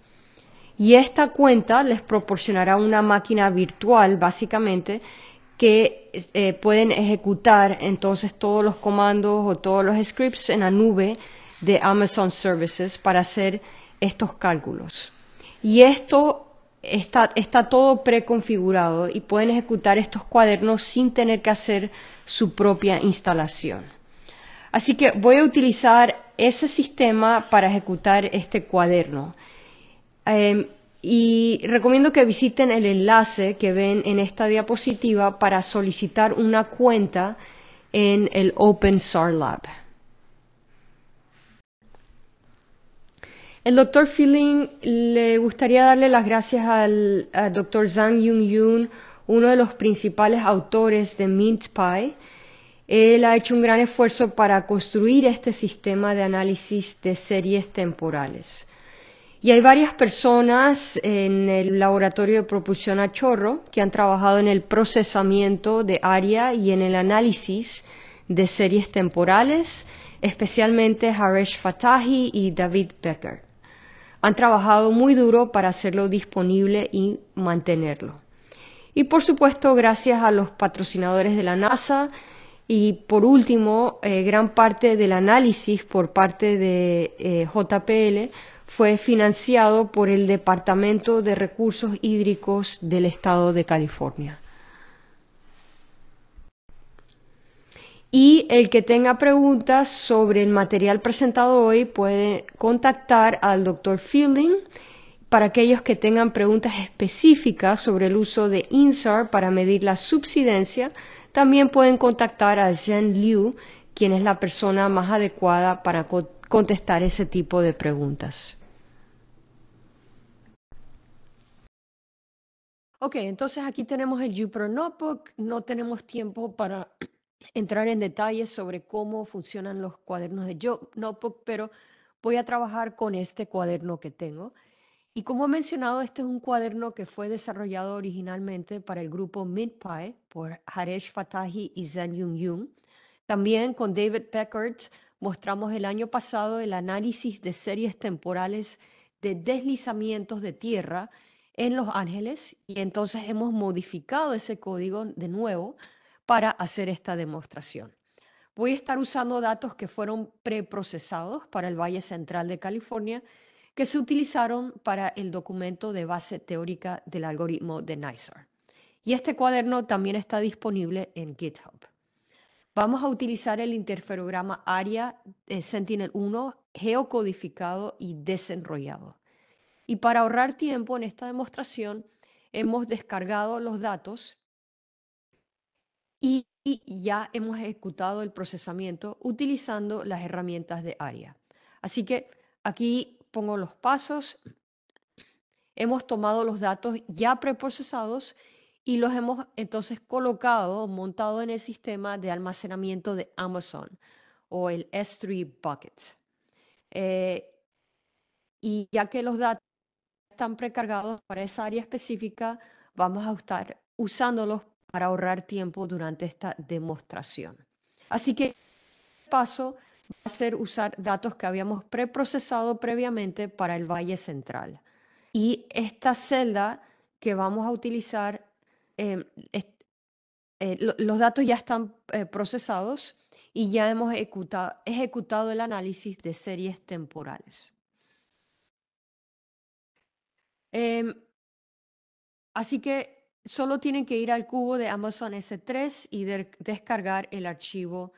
Y esta cuenta les proporcionará una máquina virtual, básicamente, que eh, pueden ejecutar entonces todos los comandos o todos los scripts en la nube de Amazon Services para hacer estos cálculos. Y esto está todo preconfigurado y pueden ejecutar estos cuadernos sin tener que hacer su propia instalación. Así que voy a utilizar ese sistema para ejecutar este cuaderno. Em, y recomiendo que visiten el enlace que ven en esta diapositiva para solicitar una cuenta en el Open Lab. El doctor Feeling le gustaría darle las gracias al, doctor Zhang Yung Yun, uno de los principales autores de Mint Pie él ha hecho un gran esfuerzo para construir este sistema de análisis de series temporales. Y hay varias personas en el laboratorio de propulsión a chorro que han trabajado en el procesamiento de área y en el análisis de series temporales, especialmente Haresh Fatahi y David Becker. Han trabajado muy duro para hacerlo disponible y mantenerlo. Y por supuesto, gracias a los patrocinadores de la NASA, y por último, eh, gran parte del análisis por parte de eh, JPL fue financiado por el Departamento de Recursos Hídricos del Estado de California. Y el que tenga preguntas sobre el material presentado hoy puede contactar al Dr. Fielding para aquellos que tengan preguntas específicas sobre el uso de INSAR para medir la subsidencia también pueden contactar a Zhen Liu, quien es la persona más adecuada para contestar ese tipo de preguntas. Ok, entonces aquí tenemos el Jupyter Notebook. No tenemos tiempo para [clears throat] entrar en detalles sobre cómo funcionan los cuadernos de Notebook, pero voy a trabajar con este cuaderno que tengo. Y como he mencionado, este es un cuaderno que fue desarrollado originalmente para el grupo MidPie por Haresh Fatahi y Zhang Yung También con David Peckert mostramos el año pasado el análisis de series temporales de deslizamientos de tierra en Los Ángeles y entonces hemos modificado ese código de nuevo para hacer esta demostración. Voy a estar usando datos que fueron preprocesados para el Valle Central de California que se utilizaron para el documento de base teórica del algoritmo de NYSER. Y este cuaderno también está disponible en GitHub. Vamos a utilizar el interferograma ARIA eh, Sentinel-1 geocodificado y desenrollado. Y para ahorrar tiempo en esta demostración, hemos descargado los datos y ya hemos ejecutado el procesamiento utilizando las herramientas de ARIA. Así que aquí pongo los pasos, hemos tomado los datos ya preprocesados y los hemos entonces colocado, montado en el sistema de almacenamiento de Amazon o el S3 Bucket. Eh, y ya que los datos están precargados para esa área específica, vamos a estar usándolos para ahorrar tiempo durante esta demostración. Así que paso hacer usar datos que habíamos preprocesado previamente para el valle central. Y esta celda que vamos a utilizar, eh, eh, los datos ya están eh, procesados y ya hemos ejecutado el análisis de series temporales. Em, así que solo tienen que ir al cubo de Amazon S3 y descargar el archivo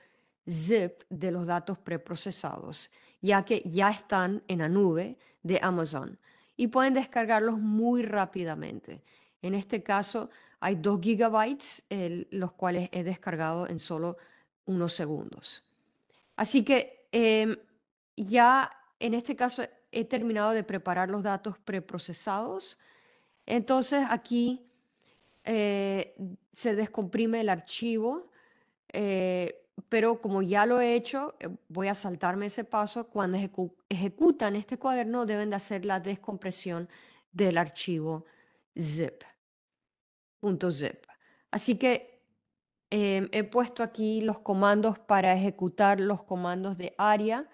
zip de los datos preprocesados, ya que ya están en la nube de Amazon y pueden descargarlos muy rápidamente. En este caso, hay 2 gigabytes, los cuales he descargado en solo unos segundos. Así que em, ya en este caso he terminado de preparar los datos preprocesados. Entonces aquí eh, se descomprime el archivo. Eh, pero como ya lo he hecho, eh, voy a saltarme ese paso. Cuando ejecutan este cuaderno, deben de hacer la descompresión del archivo zip. Así que em, he puesto aquí los comandos para ejecutar los comandos de área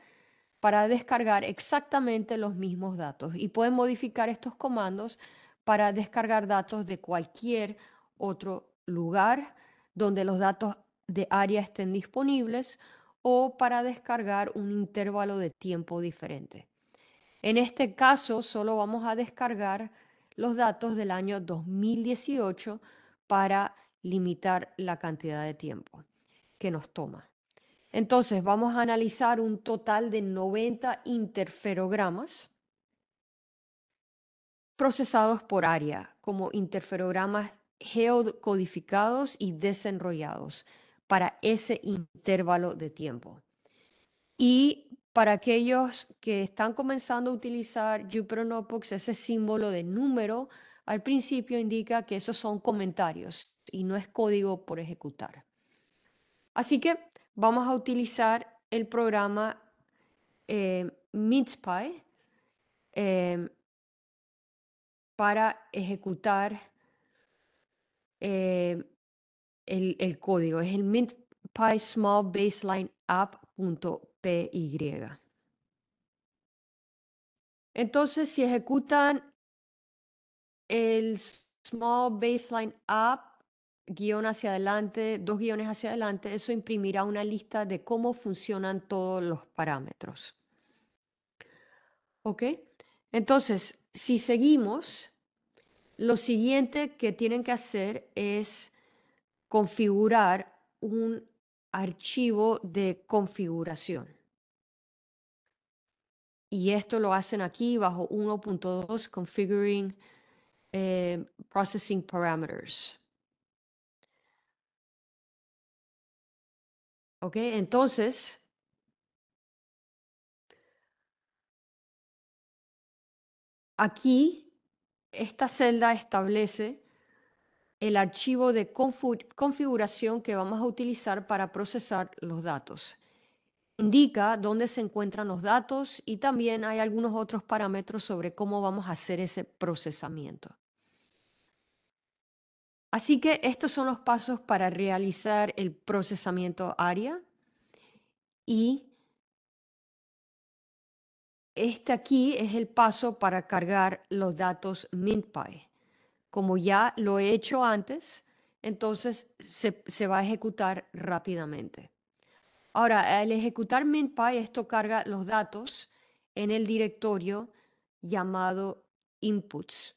para descargar exactamente los mismos datos y pueden modificar estos comandos para descargar datos de cualquier otro lugar donde los datos de área estén disponibles o para descargar un intervalo de tiempo diferente. En este caso, solo vamos a descargar los datos del año 2018 para limitar la cantidad de tiempo que nos toma. Entonces, vamos a analizar un total de 90 interferogramas procesados por área como interferogramas geocodificados y desenrollados para ese intervalo de tiempo. Y para aquellos que están comenzando a utilizar Jupyter Notebooks, ese símbolo de número al principio indica que esos son comentarios y no es código por ejecutar. Así que vamos a utilizar el programa eh, eh para ejecutar eh, el, código, es el MintPy Small Baseline Entonces, si ejecutan el Small Baseline App, guión hacia adelante, dos guiones hacia adelante, eso imprimirá una lista de cómo funcionan todos los parámetros. ¿Ok? Entonces, si seguimos, lo siguiente que tienen que hacer es configurar un archivo de configuración. Y esto lo hacen aquí bajo 1.2 Configuring eh, Processing Parameters. Ok, entonces, aquí esta celda establece el archivo de configuración que vamos a utilizar para procesar los datos. Indica dónde se encuentran los datos y también hay algunos otros parámetros sobre cómo vamos a hacer ese procesamiento. Así que estos son los pasos para realizar el procesamiento ARIA y este aquí es el paso para cargar los datos MintPy como ya lo he hecho antes, entonces se, va a ejecutar rápidamente. Ahora, al ejecutar minpy, esto carga los datos en el directorio llamado inputs,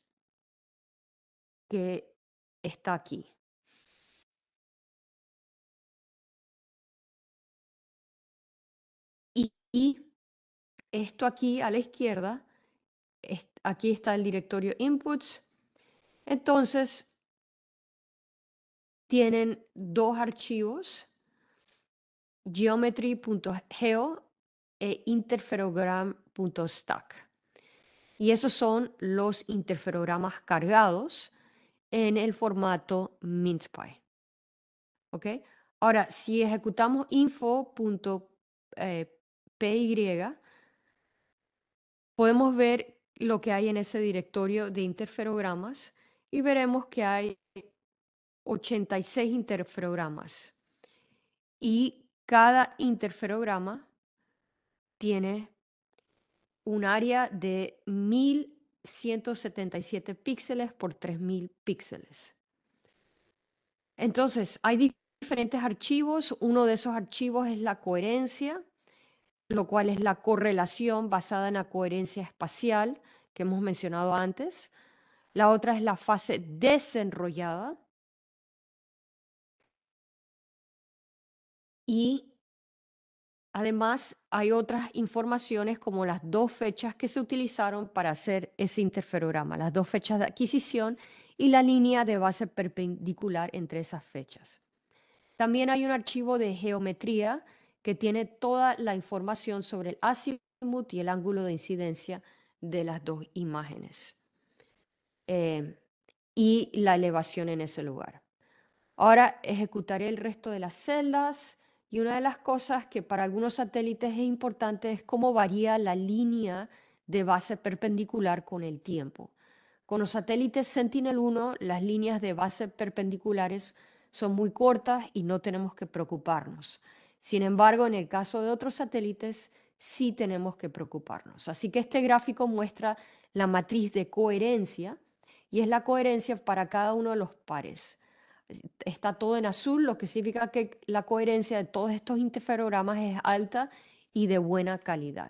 que está aquí. Y, esto aquí a la izquierda, aquí está el directorio inputs, entonces, tienen dos archivos, geometry.geo e interferogram.stack. Y esos son los interferogramas cargados en el formato MintPy. Ahora, si ejecutamos info.py, eh, podemos ver lo que hay en ese directorio de interferogramas y veremos que hay 86 interferogramas y cada interferograma tiene un área de 1177 píxeles por 3000 píxeles. Entonces, hay diferentes archivos. Uno de esos archivos es la coherencia, lo cual es la correlación basada en la coherencia espacial que hemos mencionado antes la otra es la fase desenrollada y además hay otras informaciones como las dos fechas que se utilizaron para hacer ese interferograma, las dos fechas de adquisición y la línea de base perpendicular entre esas fechas. También hay un archivo de geometría que tiene toda la información sobre el azimut y el ángulo de incidencia de las dos imágenes. Em, y la elevación en ese lugar. Ahora ejecutaré el resto de las celdas y una de las cosas que para algunos satélites es importante es cómo varía la línea de base perpendicular con el tiempo. Con los satélites Sentinel-1 las líneas de base perpendiculares son muy cortas y no tenemos que preocuparnos. Sin embargo, en el caso de otros satélites sí tenemos que preocuparnos. Así que este gráfico muestra la matriz de coherencia y es la coherencia para cada uno de los pares. Está todo en azul, lo que significa que la coherencia de todos estos interferogramas es alta y de buena calidad.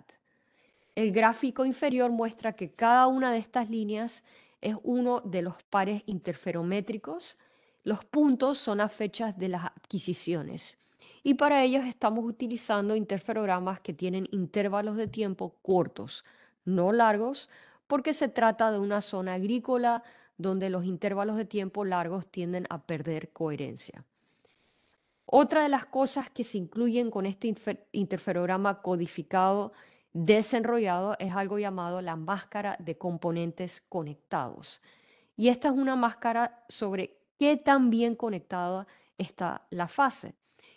El gráfico inferior muestra que cada una de estas líneas es uno de los pares interferométricos. Los puntos son las fechas de las adquisiciones y para ellos estamos utilizando interferogramas que tienen intervalos de tiempo cortos, no largos, porque se trata de una zona agrícola donde los intervalos de tiempo largos tienden a perder coherencia. Otra de las cosas que se incluyen con este interferograma codificado desenrollado es algo llamado la máscara de componentes conectados. Y esta es una máscara sobre qué tan bien conectada está la fase.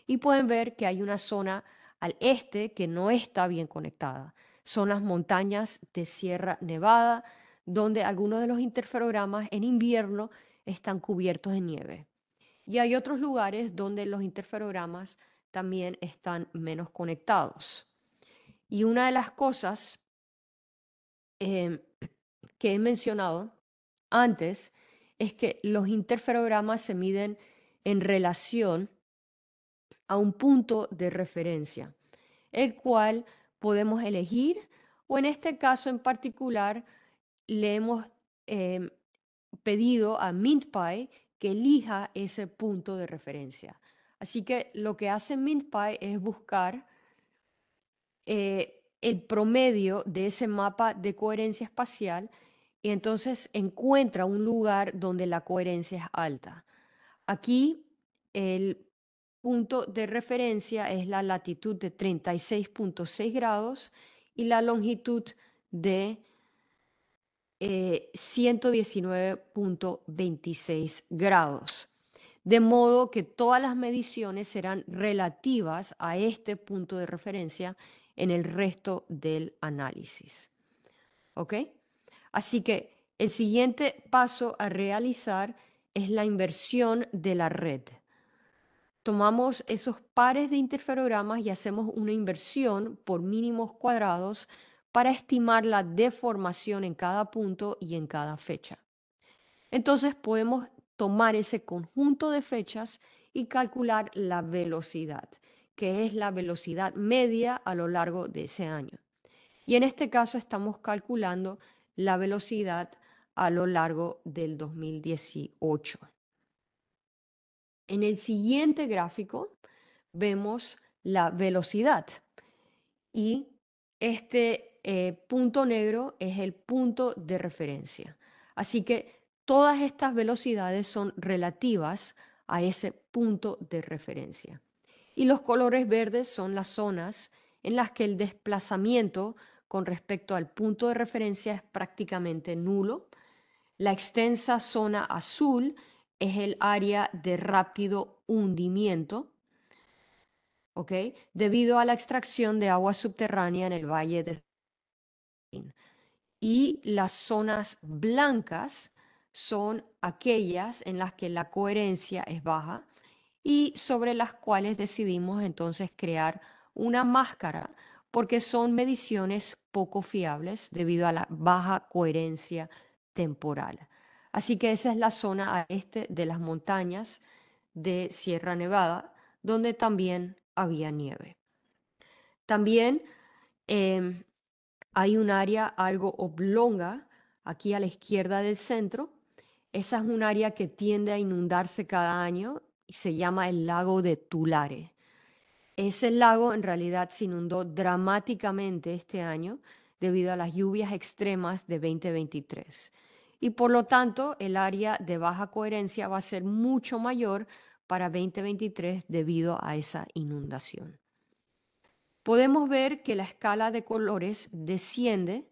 Y pueden ver que hay una zona al este que no está bien conectada son las montañas de Sierra Nevada, donde algunos de los interferogramas en invierno están cubiertos de nieve. Y hay otros lugares donde los interferogramas también están menos conectados. Y una de las cosas eh, [clears throat] que he mencionado antes es que los interferogramas se miden en relación a un punto de referencia, el cual podemos elegir o en este caso en particular le hemos em, pedido a MintPy que elija ese punto de referencia. Así que lo que hace MintPy es buscar eh, el promedio de ese mapa de coherencia espacial y entonces encuentra un lugar donde la coherencia es alta. Aquí el punto de referencia es la latitud de 36.6 grados y la longitud de 119.26 eh, grados. De modo que todas las mediciones serán relativas a este punto de referencia en el resto del análisis. ¿Ok? Así que el siguiente paso a realizar es la inversión de la red tomamos esos pares de interferogramas y hacemos una inversión por mínimos cuadrados para estimar la deformación en cada punto y en cada fecha. Entonces podemos tomar ese conjunto de fechas y calcular la velocidad, que es la velocidad media a lo largo de ese año. Y en este caso estamos calculando la velocidad a lo largo del 2018. En el siguiente gráfico vemos la velocidad y este eh, punto negro es el punto de referencia. Así que todas estas velocidades son relativas a ese punto de referencia. Y los colores verdes son las zonas en las que el desplazamiento con respecto al punto de referencia es prácticamente nulo. La extensa zona azul es el área de rápido hundimiento, ¿ok? Debido a la extracción de agua subterránea en el valle de... Y las zonas blancas son aquellas en las que la coherencia es baja y sobre las cuales decidimos entonces crear una máscara porque son mediciones poco fiables debido a la baja coherencia temporal. Así que esa es la zona a este de las montañas de Sierra Nevada, donde también había nieve. También em, hay un área algo oblonga aquí a la izquierda del centro. Esa es un área que tiende a inundarse cada año y se llama el lago de Tulare. Ese lago en realidad se inundó dramáticamente este año debido a las lluvias extremas de 2023 y por lo tanto el área de baja coherencia va a ser mucho mayor para 2023 debido a esa inundación. Podemos ver que la escala de colores desciende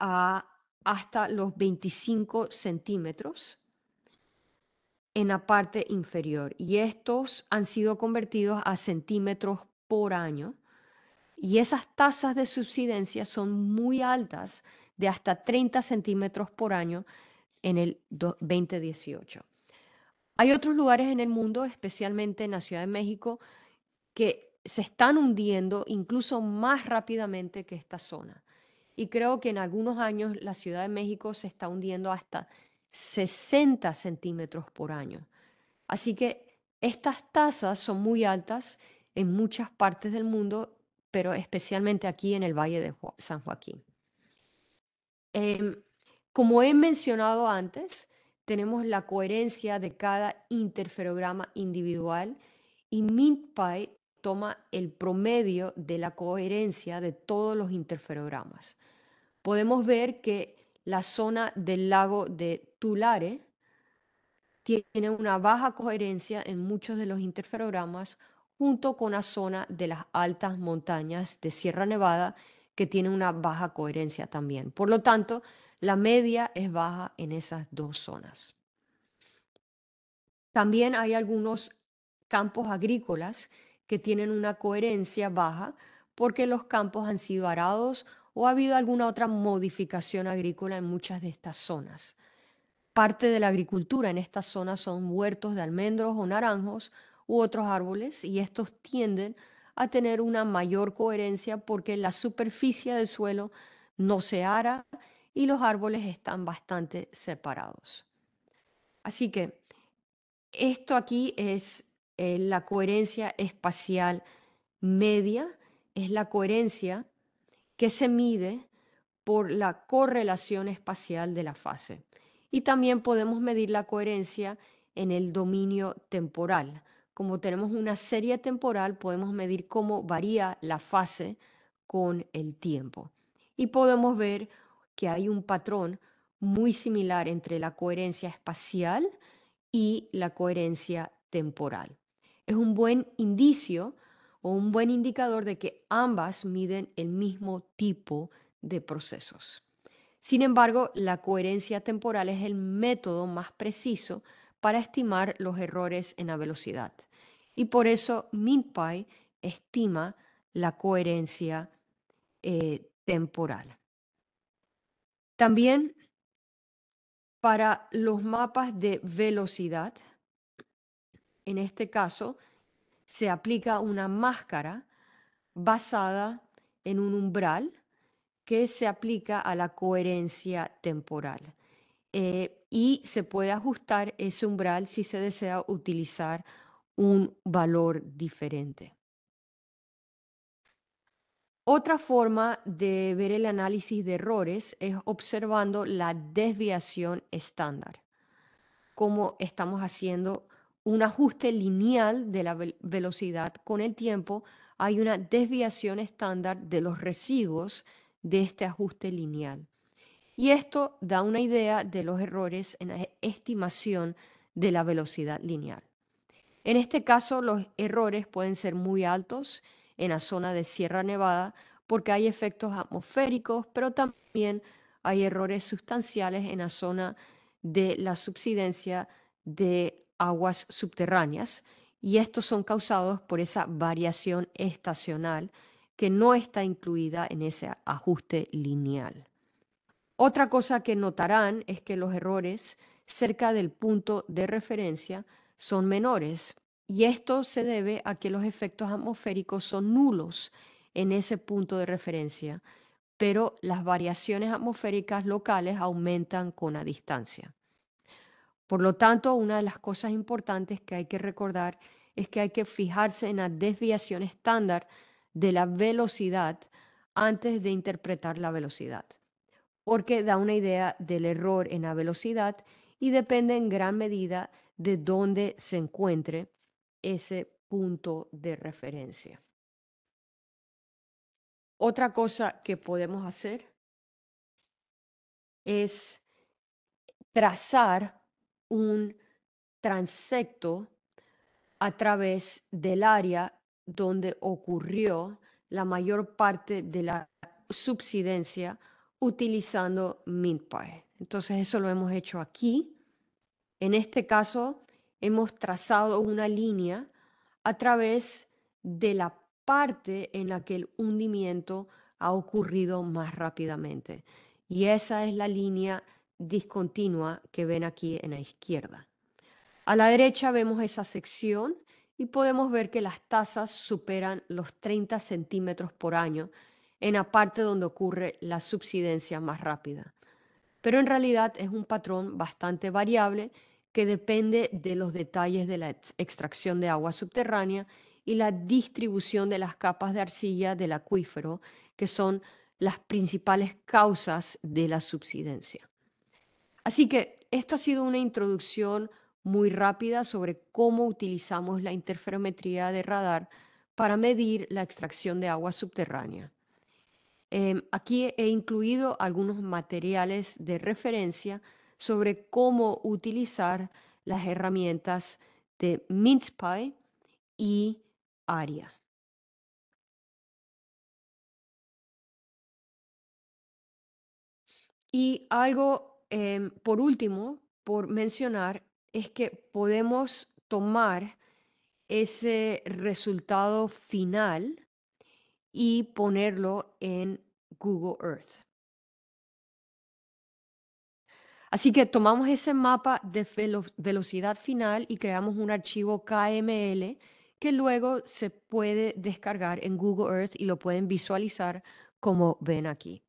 a hasta los 25 centímetros en la parte inferior y estos han sido convertidos a centímetros por año y esas tasas de subsidencia son muy altas de hasta 30 centímetros por año en el 2018. Hay otros lugares en el mundo, especialmente en la Ciudad de México, que se están hundiendo incluso más rápidamente que esta zona. Y creo que en algunos años la Ciudad de México se está hundiendo hasta 60 centímetros por año. Así que estas tasas son muy altas en muchas partes del mundo, pero especialmente aquí en el Valle de San Joaquín. Em, como he mencionado antes, tenemos la coherencia de cada interferograma individual y MintPy toma el promedio de la coherencia de todos los interferogramas. Podemos ver que la zona del lago de Tulare tiene una baja coherencia en muchos de los interferogramas junto con la zona de las altas montañas de Sierra Nevada que tiene una baja coherencia también. Por lo tanto, la media es baja en esas dos zonas. También hay algunos campos agrícolas que tienen una coherencia baja porque los campos han sido arados o ha habido alguna otra modificación agrícola en muchas de estas zonas. Parte de la agricultura en estas zonas son huertos de almendros o naranjos u otros árboles y estos tienden a tener una mayor coherencia porque la superficie del suelo no se ara y los árboles están bastante separados. Así que esto aquí es eh, la coherencia espacial media, es la coherencia que se mide por la correlación espacial de la fase. Y también podemos medir la coherencia en el dominio temporal, como tenemos una serie temporal, podemos medir cómo varía la fase con el tiempo. Y podemos ver que hay un patrón muy similar entre la coherencia espacial y la coherencia temporal. Es un buen indicio o un buen indicador de que ambas miden el mismo tipo de procesos. Sin embargo, la coherencia temporal es el método más preciso para estimar los errores en la velocidad. Y por eso MinPy estima la coherencia eh, temporal. También para los mapas de velocidad, en este caso, se aplica una máscara basada en un umbral que se aplica a la coherencia temporal. Eh, y se puede ajustar ese umbral si se desea utilizar un valor diferente. Otra forma de ver el análisis de errores es observando la desviación estándar, como estamos haciendo un ajuste lineal de la velocidad con el tiempo, hay una desviación estándar de los residuos de este ajuste lineal. Y esto da una idea de los errores en la e-, estimación de la velocidad lineal. En este caso, los errores pueden ser muy altos en la zona de Sierra Nevada porque hay efectos atmosféricos, pero también hay errores sustanciales en la zona de la subsidencia de aguas subterráneas y estos son causados por esa variación estacional que no está incluida en ese ajuste lineal. Otra cosa que notarán es que los errores cerca del punto de referencia son menores. Y esto se debe a que los efectos atmosféricos son nulos en ese punto de referencia, pero las variaciones atmosféricas locales aumentan con la distancia. Por lo tanto, una de las cosas importantes que hay que recordar es que hay que fijarse en la desviación estándar de la velocidad antes de interpretar la velocidad, porque da una idea del error en la velocidad y depende en gran medida de dónde se encuentre ese punto de referencia. Otra cosa que podemos hacer es trazar un transecto a través del área donde ocurrió la mayor parte de la subsidencia utilizando MintPy. Entonces eso lo hemos hecho aquí en este caso, hemos trazado una línea a través de la parte en la que el hundimiento ha ocurrido más rápidamente. Y esa es la línea discontinua que ven aquí en la izquierda. A la derecha vemos esa sección y podemos ver que las tasas superan los 30 centímetros por año en la parte donde ocurre la subsidencia más rápida. Pero en realidad es un patrón bastante variable que depende de los detalles de la extracción de agua subterránea y la distribución de las capas de arcilla del acuífero, que son las principales causas de la subsidencia. Así que esto ha sido una introducción muy rápida sobre cómo utilizamos la interferometría de radar para medir la extracción de agua subterránea. Em, aquí he incluido algunos materiales de referencia sobre cómo utilizar las herramientas de MintPy y ARIA. Y algo, em, por último, por mencionar, es que podemos tomar ese resultado final y ponerlo en Google Earth. Así que tomamos ese mapa de velocidad final y creamos un archivo KML que luego se puede descargar en Google Earth y lo pueden visualizar como ven aquí.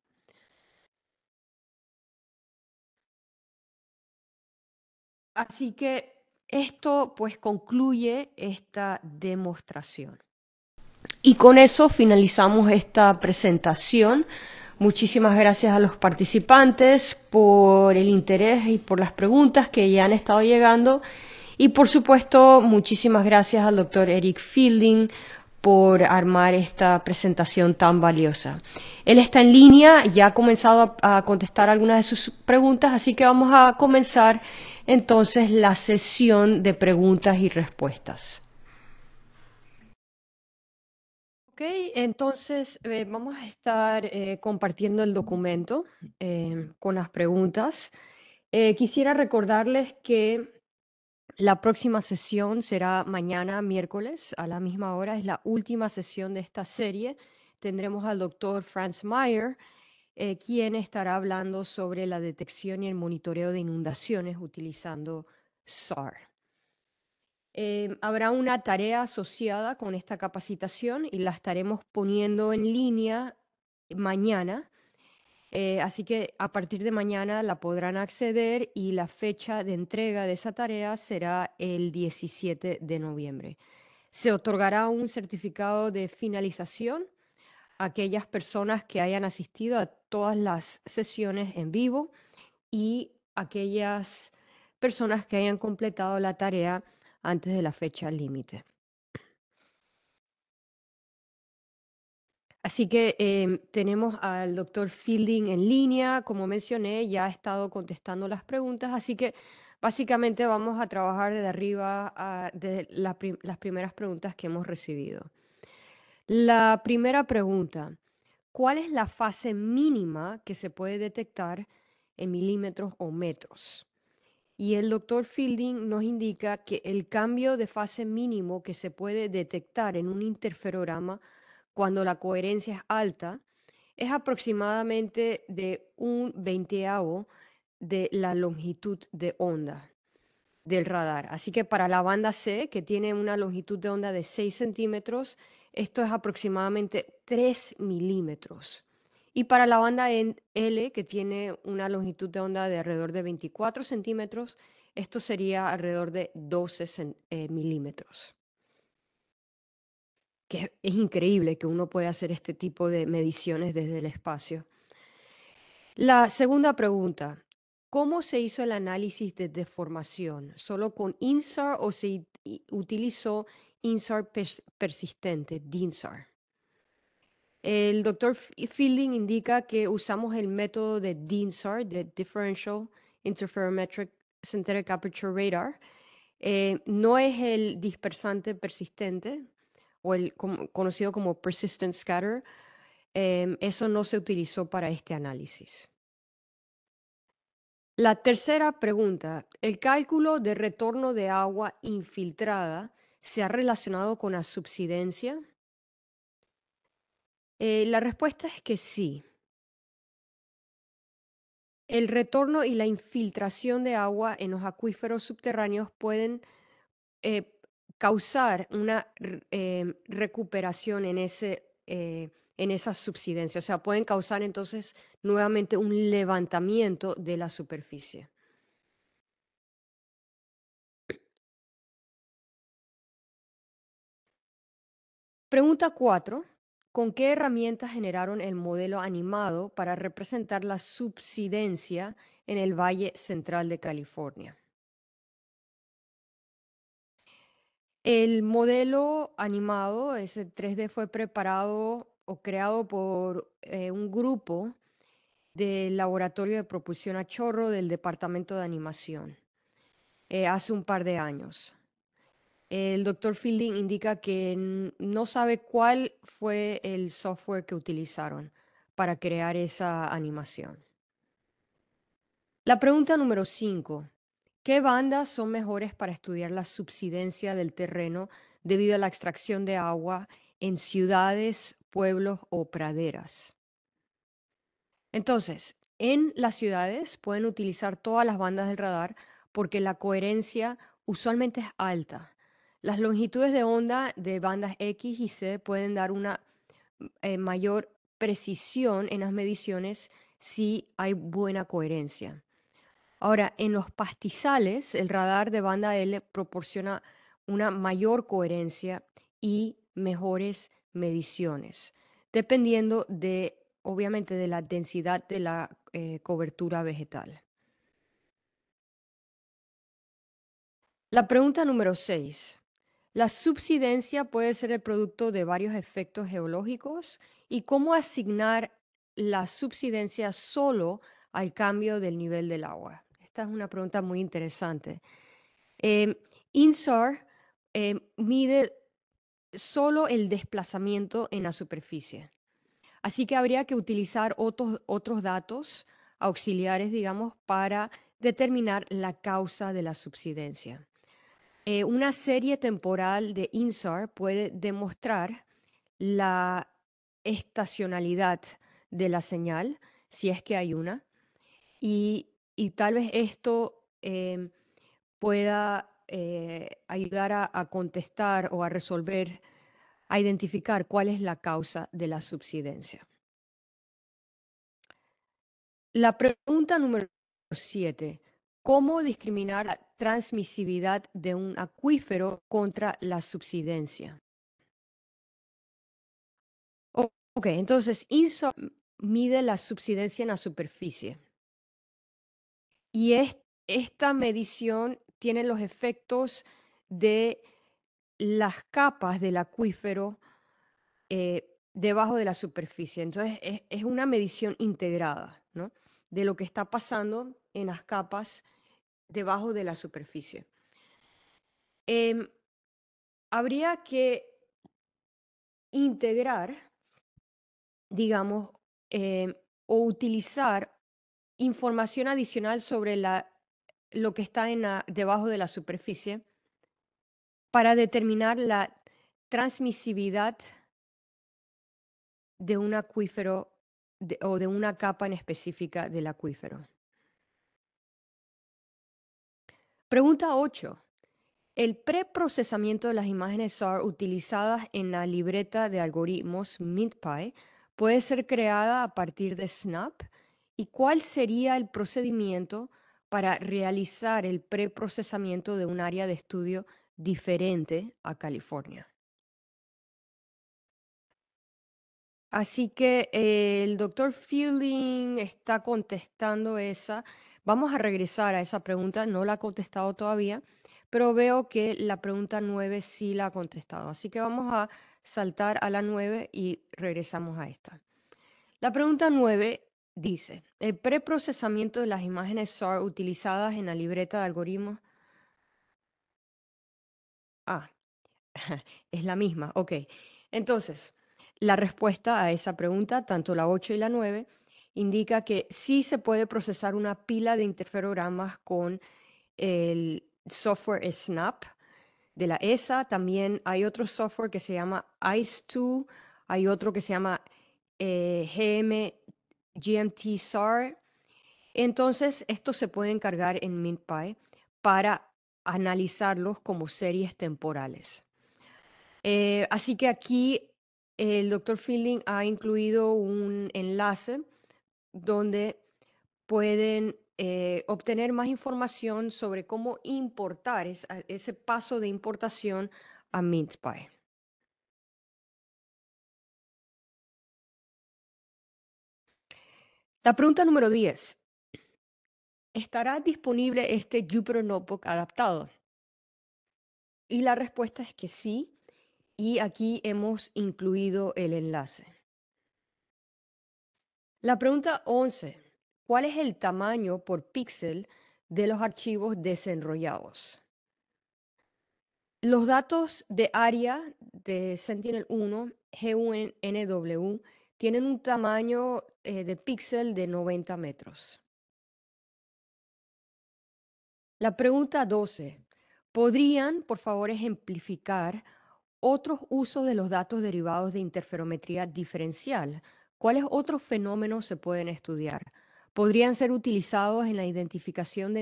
Así que esto pues concluye esta demostración. Y con eso finalizamos esta presentación. Muchísimas gracias a los participantes por el interés y por las preguntas que ya han estado llegando. Y por supuesto, muchísimas gracias al doctor Eric Fielding por armar esta presentación tan valiosa. Él está en línea, ya ha comenzado a, a contestar algunas de sus preguntas, así que vamos a comenzar entonces la sesión de preguntas y respuestas. Ok, entonces eh, vamos a estar eh, compartiendo el documento eh, con las preguntas. quisiera recordarles que la próxima sesión será mañana, miércoles, a la misma hora. Es la última sesión de esta serie. Tendremos al doctor Franz Meyer, quien estará hablando sobre la detección y el monitoreo de inundaciones utilizando SAR. Em, habrá una tarea asociada con esta capacitación y la estaremos poniendo en línea mañana. Eh, así que a partir de mañana la podrán acceder y la fecha de entrega de esa tarea será el 17 de noviembre. Se otorgará un certificado de finalización a aquellas personas que hayan asistido a todas las sesiones en vivo y aquellas personas que hayan completado la tarea antes de la fecha límite. Así que em, tenemos al doctor Fielding en línea, como mencioné, ya ha estado contestando las preguntas, así que básicamente vamos a trabajar desde arriba ah, de las primeras preguntas que hemos recibido. La primera pregunta, ¿cuál es la fase mínima que se puede detectar en milímetros o metros? y el doctor Fielding nos indica que el cambio de fase mínimo que se puede detectar en un interferograma cuando la coherencia es alta es aproximadamente de un veinteavo de la longitud de onda del radar. Así que para la banda C, que tiene una longitud de onda de 6 centímetros, esto es aproximadamente 3 milímetros. Y para la banda L, que tiene una longitud de onda de alrededor de 24 centímetros, esto sería alrededor de 12 eh, milímetros. Que es increíble que uno pueda hacer este tipo de mediciones desde el espacio. La segunda pregunta, ¿cómo se hizo el análisis de deformación? ¿Solo con INSAR o se utilizó INSAR persistente, DINSAR? El doctor Fielding indica que usamos el método de DINSAR, de Differential Interferometric Synthetic Aperture Radar. Eh, no es el dispersante persistente o el conocido como persistent scatter. Em, eso no se utilizó para este análisis. La tercera pregunta, el cálculo de retorno de agua infiltrada se ha relacionado con la subsidencia. Eh, la respuesta es que sí. El retorno y la infiltración de agua en los acuíferos subterráneos pueden eh, causar una em, recuperación en, ese, eh, en esa subsidencia. O sea, pueden causar entonces nuevamente un levantamiento de la superficie. Pregunta cuatro. ¿Con qué herramientas generaron el modelo animado para representar la subsidencia en el Valle Central de California? El modelo animado, ese 3D, fue preparado o creado por eh, un grupo del Laboratorio de Propulsión a Chorro del Departamento de Animación eh, hace un par de años. El doctor Fielding indica que no sabe cuál fue el software que utilizaron para crear esa animación. La pregunta número 5. ¿Qué bandas son mejores para estudiar la subsidencia del terreno debido a la extracción de agua en ciudades, pueblos o praderas? Entonces, en las ciudades pueden utilizar todas las bandas del radar porque la coherencia usualmente es alta las longitudes de onda de bandas X y C pueden dar una eh, mayor precisión en las mediciones si hay buena coherencia. Ahora, en los pastizales, el radar de banda L proporciona una mayor coherencia y mejores mediciones, dependiendo de, obviamente, de la densidad de la eh, cobertura vegetal. La pregunta número 6. La subsidencia puede ser el producto de varios efectos geológicos y cómo asignar la subsidencia solo al cambio del nivel del agua. Esta es una pregunta muy interesante. Em, INSAR em, mide solo el desplazamiento en la superficie. Así que habría que utilizar otros datos auxiliares, digamos, para determinar la causa de la subsidencia. Eh, una serie temporal de INSAR puede demostrar la estacionalidad de la señal, si es que hay una, y, tal vez esto eh, pueda eh, ayudar a, contestar o a resolver, a identificar cuál es la causa de la subsidencia. La pregunta número siete cómo discriminar la transmisividad de un acuífero contra la subsidencia. Ok, entonces Inso mide la subsidencia en la superficie. Y esta medición tiene los efectos de las capas del acuífero eh, debajo de la superficie. Entonces es, una medición integrada ¿no? de lo que está pasando en las capas debajo de la superficie. Em, habría que integrar, digamos, em, o utilizar información adicional sobre la, lo que está en debajo de la superficie para determinar la transmisividad de un acuífero o de una capa en específica del acuífero. Pregunta 8. El preprocesamiento de las imágenes SAR utilizadas en la libreta de algoritmos MintPy puede ser creada a partir de Snap y cuál sería el procedimiento para realizar el preprocesamiento de un área de estudio diferente a California. Así que eh, el doctor Fielding está contestando esa, Vamos a regresar a esa pregunta, no la ha contestado todavía, pero veo que la pregunta 9 sí la ha contestado. Así que vamos a saltar a la 9 y regresamos a esta. La pregunta 9 dice, ¿el preprocesamiento de las imágenes SAR utilizadas en la libreta de algoritmos? Ah, [laughs] es la misma, ok. Entonces, la respuesta a esa pregunta, tanto la 8 y la 9, indica que sí se puede procesar una pila de interferogramas con el software SNAP de la ESA. También hay otro software que se llama ICE2, hay otro que se llama eh, GMT-SAR. Entonces, esto se puede encargar en MintPy para analizarlos como series temporales. Eh, así que aquí el doctor Fielding ha incluido un enlace donde pueden eh, obtener más información sobre cómo importar ese paso de importación a MintPy. La pregunta número 10. ¿Estará disponible este Jupyter Notebook adaptado? Y la respuesta es que sí. Y aquí hemos incluido el enlace. La pregunta 11. ¿Cuál es el tamaño por píxel de los archivos desenrollados? Los datos de área de Sentinel-1 GUNW tienen un tamaño eh, de píxel de 90 metros. La pregunta 12. ¿Podrían, por favor, ejemplificar otros usos de los datos derivados de interferometría diferencial? ¿Cuáles otros fenómenos se pueden estudiar? Podrían ser utilizados en la identificación de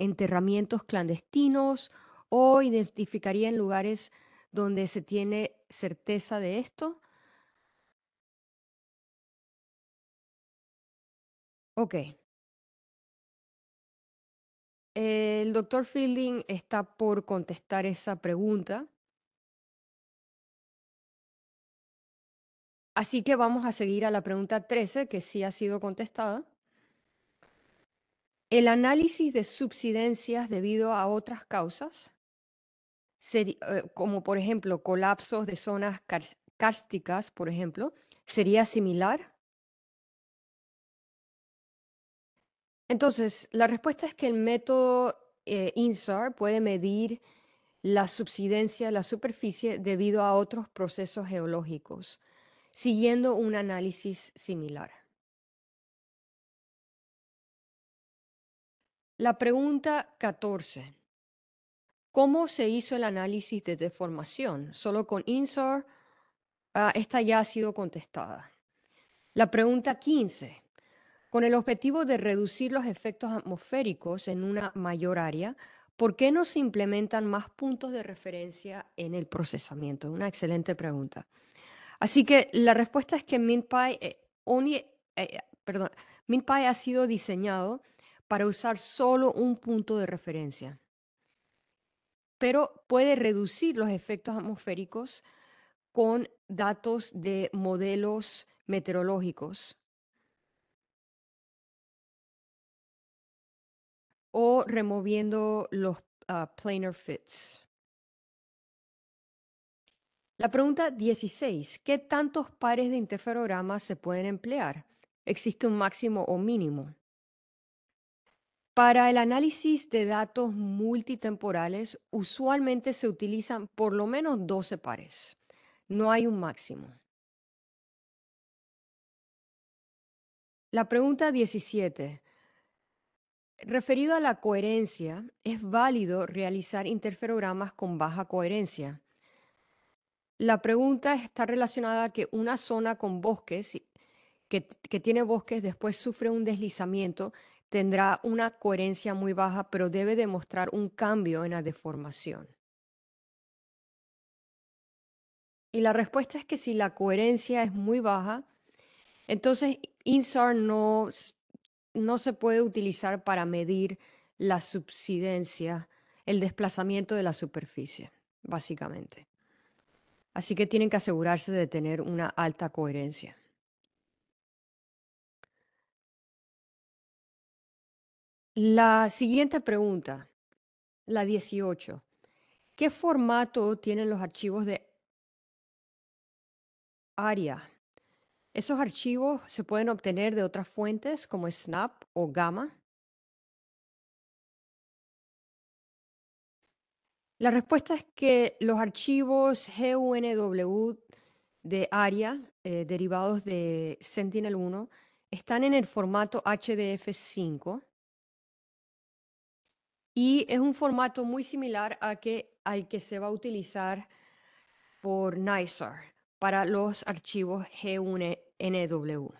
enterramientos clandestinos o identificarían lugares donde se tiene certeza de esto. Ok. El doctor Fielding está por contestar esa pregunta. Así que vamos a seguir a la pregunta 13, que sí ha sido contestada. El análisis de subsidencias debido a otras causas, eh, como por ejemplo colapsos de zonas cársticas, por ejemplo, sería similar. Entonces, la respuesta es que el método eh, INSAR puede medir la subsidencia de la superficie debido a otros procesos geológicos siguiendo un análisis similar. La pregunta 14. ¿Cómo se hizo el análisis de deformación? Solo con INSOR, ah, esta ya ha sido contestada. La pregunta 15. Con el objetivo de reducir los efectos atmosféricos en una mayor área, ¿por qué no se implementan más puntos de referencia en el procesamiento? Una excelente pregunta. Así que la respuesta es que MinPy eh, eh, perdón, ha sido diseñado para usar solo un punto de referencia, pero puede reducir los efectos atmosféricos con datos de modelos meteorológicos o removiendo los ah, planar fits. La pregunta 16. ¿Qué tantos pares de interferogramas se pueden emplear? ¿Existe un máximo o mínimo? Para el análisis de datos multitemporales, usualmente se utilizan por lo menos 12 pares. No hay un máximo. La pregunta 17. Referido a la coherencia, ¿es válido realizar interferogramas con baja coherencia? La pregunta está relacionada a que una zona con bosques, que, tiene bosques, después sufre un deslizamiento, tendrá una coherencia muy baja, pero debe demostrar un cambio en la deformación. Y la respuesta es que si la coherencia es muy baja, entonces INSAR no, no se puede utilizar para medir la subsidencia, el desplazamiento de la superficie, básicamente. Así que tienen que asegurarse de tener una alta coherencia. La siguiente pregunta, la 18. ¿Qué formato tienen los archivos de ARIA? Esos archivos se pueden obtener de otras fuentes como Snap o Gamma La respuesta es que los archivos GUNW de ARIA, eh, derivados de Sentinel-1, están en el formato HDF5 y es un formato muy similar al que se va a utilizar por NISAR para los archivos GUNW.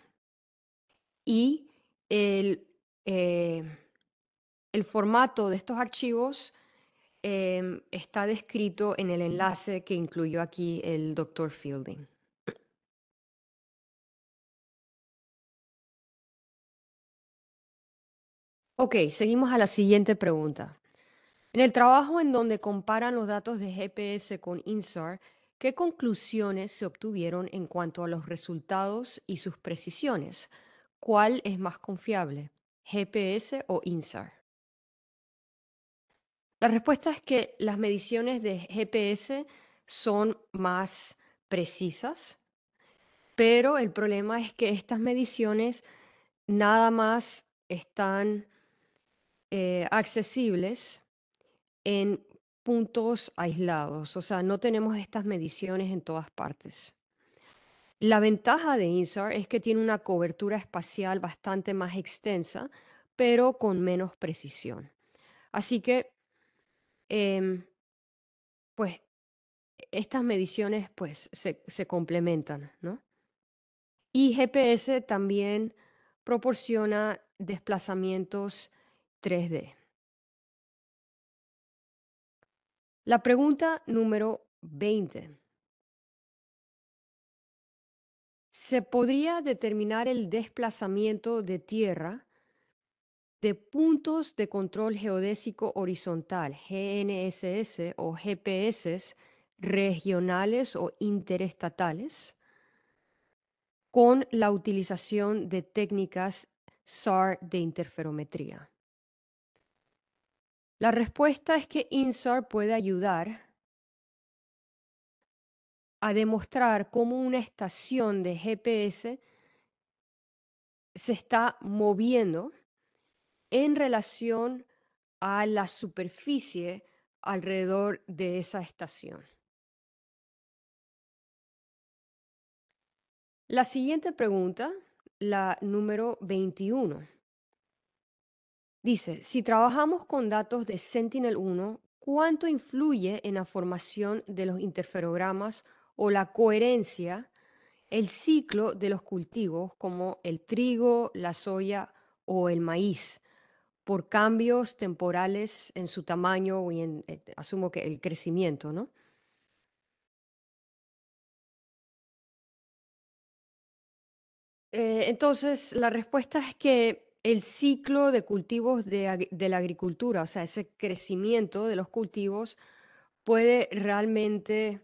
Y eh, el formato de estos archivos Em, está descrito en el enlace que incluyó aquí el doctor Fielding. Ok, seguimos a la siguiente pregunta. En el trabajo en donde comparan los datos de GPS con INSAR, ¿qué conclusiones se obtuvieron en cuanto a los resultados y sus precisiones? ¿Cuál es más confiable, GPS o INSAR? La respuesta es que las mediciones de GPS son más precisas, pero el problema es que estas mediciones nada más están eh, accesibles en puntos aislados, o sea, no tenemos estas mediciones en todas partes. La ventaja de INSAR es que tiene una cobertura espacial bastante más extensa, pero con menos precisión. Así que Em, pues estas mediciones pues se, se complementan, ¿no? Y GPS también proporciona desplazamientos 3D. La pregunta número 20. ¿Se podría determinar el desplazamiento de tierra de puntos de control geodésico horizontal, GNSS o GPS regionales o interestatales, con la utilización de técnicas SAR de interferometría. La respuesta es que INSAR puede ayudar a demostrar cómo una estación de GPS se está moviendo en relación a la superficie alrededor de esa estación. La siguiente pregunta, la número 21, dice, si trabajamos con datos de Sentinel-1, ¿cuánto influye en la formación de los interferogramas o la coherencia el ciclo de los cultivos como el trigo, la soya o el maíz? por cambios temporales en su tamaño y en, eh, asumo que el crecimiento, ¿no? Eh, entonces, la respuesta es que el ciclo de cultivos de, la agricultura, o sea, ese crecimiento de los cultivos, puede realmente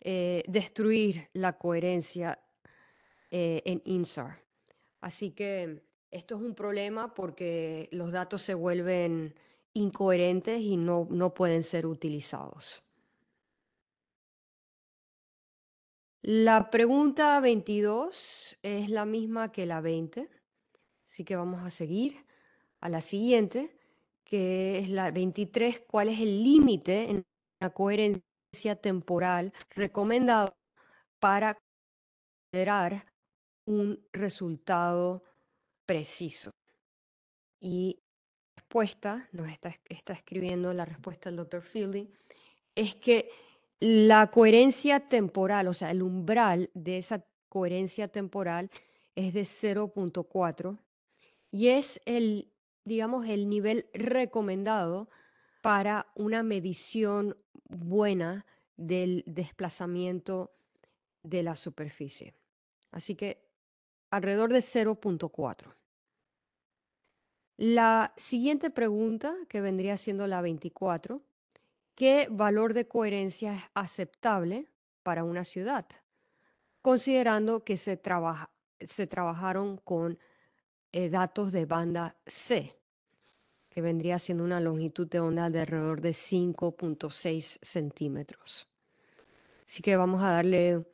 eh, destruir la coherencia en INSAR. Así que esto es un problema porque los datos se vuelven incoherentes y no, pueden ser utilizados. La pregunta 22 es la misma que la 20, así que vamos a seguir a la siguiente, que es la 23, ¿cuál es el límite en la coherencia temporal recomendado para considerar un resultado preciso. Y respuesta, nos está, está escribiendo la respuesta del doctor Fielding, es que la coherencia temporal, o sea, el umbral de esa coherencia temporal es de 0.4 y es el, digamos, el nivel recomendado para una medición buena del desplazamiento de la superficie. Así que alrededor de 0.4. La siguiente pregunta, que vendría siendo la 24, ¿qué valor de coherencia es aceptable para una ciudad? Considerando que se, trabajaron con eh, datos de banda C, que vendría siendo una longitud de onda de alrededor de 5.6 centímetros. Así que vamos a darle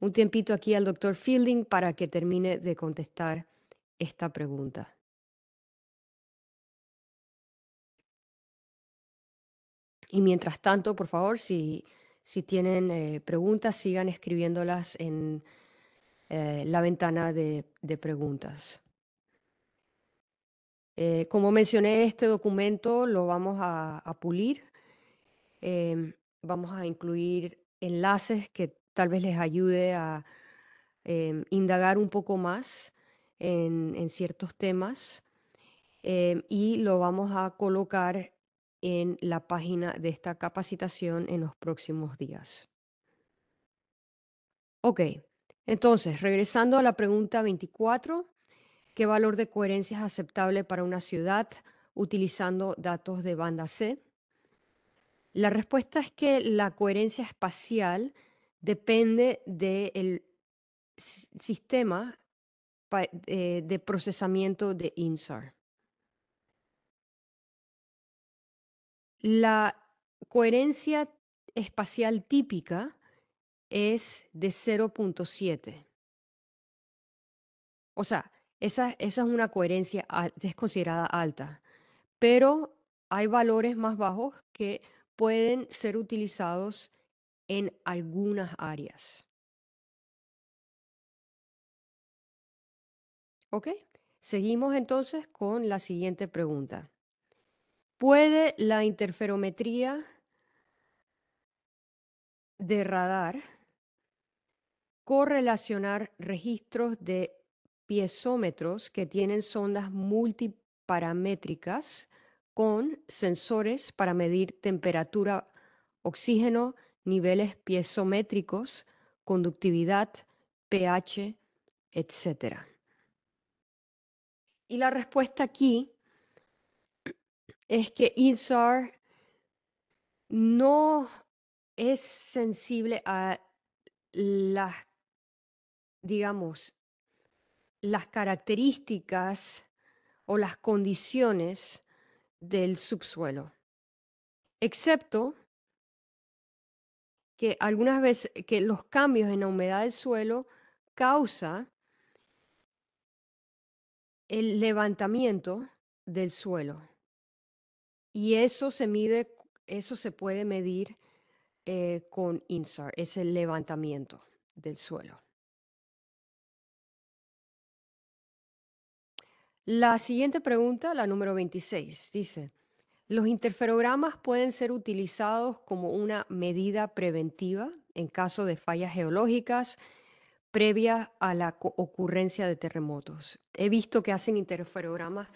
un tiempito aquí al doctor Fielding para que termine de contestar esta pregunta. Y mientras tanto, por favor, si, si tienen eh, preguntas, sigan escribiéndolas en eh, la ventana de, preguntas. Eh, como mencioné, este documento lo vamos a, pulir. Em, vamos a incluir enlaces que tal vez les ayude a em, indagar un poco más en, en ciertos temas. Em, y lo vamos a colocar en la página de esta capacitación en los próximos días. Ok, entonces, regresando a la pregunta 24, ¿qué valor de coherencia es aceptable para una ciudad utilizando datos de banda C? La respuesta es que la coherencia espacial depende del sistema eh, de procesamiento de INSAR. La coherencia espacial típica es de 0.7. O sea, esa, es una coherencia, es considerada alta, pero hay valores más bajos que pueden ser utilizados en algunas áreas. ¿Ok? Seguimos entonces con la siguiente pregunta. ¿Puede la interferometría de radar correlacionar registros de piezómetros que tienen sondas multiparamétricas con sensores para medir temperatura, oxígeno, niveles piezométricos, conductividad, pH, etc. Y la respuesta aquí es que INSAR no es sensible a las, digamos, las características o las condiciones del subsuelo, excepto que algunas veces que los cambios en la humedad del suelo causan el levantamiento del suelo. Y eso se mide, eso se puede medir eh, con INSAR, es el levantamiento del suelo. La siguiente pregunta, la número 26, dice, ¿los interferogramas pueden ser utilizados como una medida preventiva en caso de fallas geológicas previas a la ocurrencia de terremotos? He visto que hacen interferogramas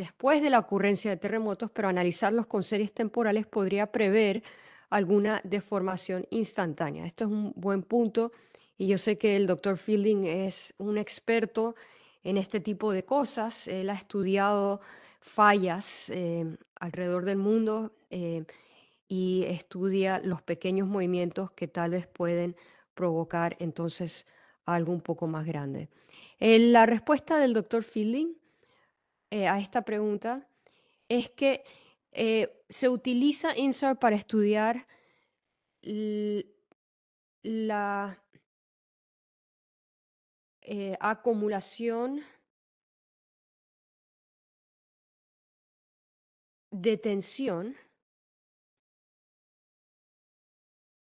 después de la ocurrencia de terremotos, pero analizarlos con series temporales podría prever alguna deformación instantánea. Esto es un buen punto y yo sé que el doctor Fielding es un experto en este tipo de cosas. Él ha estudiado fallas eh, alrededor del mundo eh, y estudia los pequeños movimientos que tal vez pueden provocar entonces algo un poco más grande. Eh, la respuesta del doctor Fielding eh, a esta pregunta es que eh, se utiliza INSAR para estudiar la eh, acumulación de tensión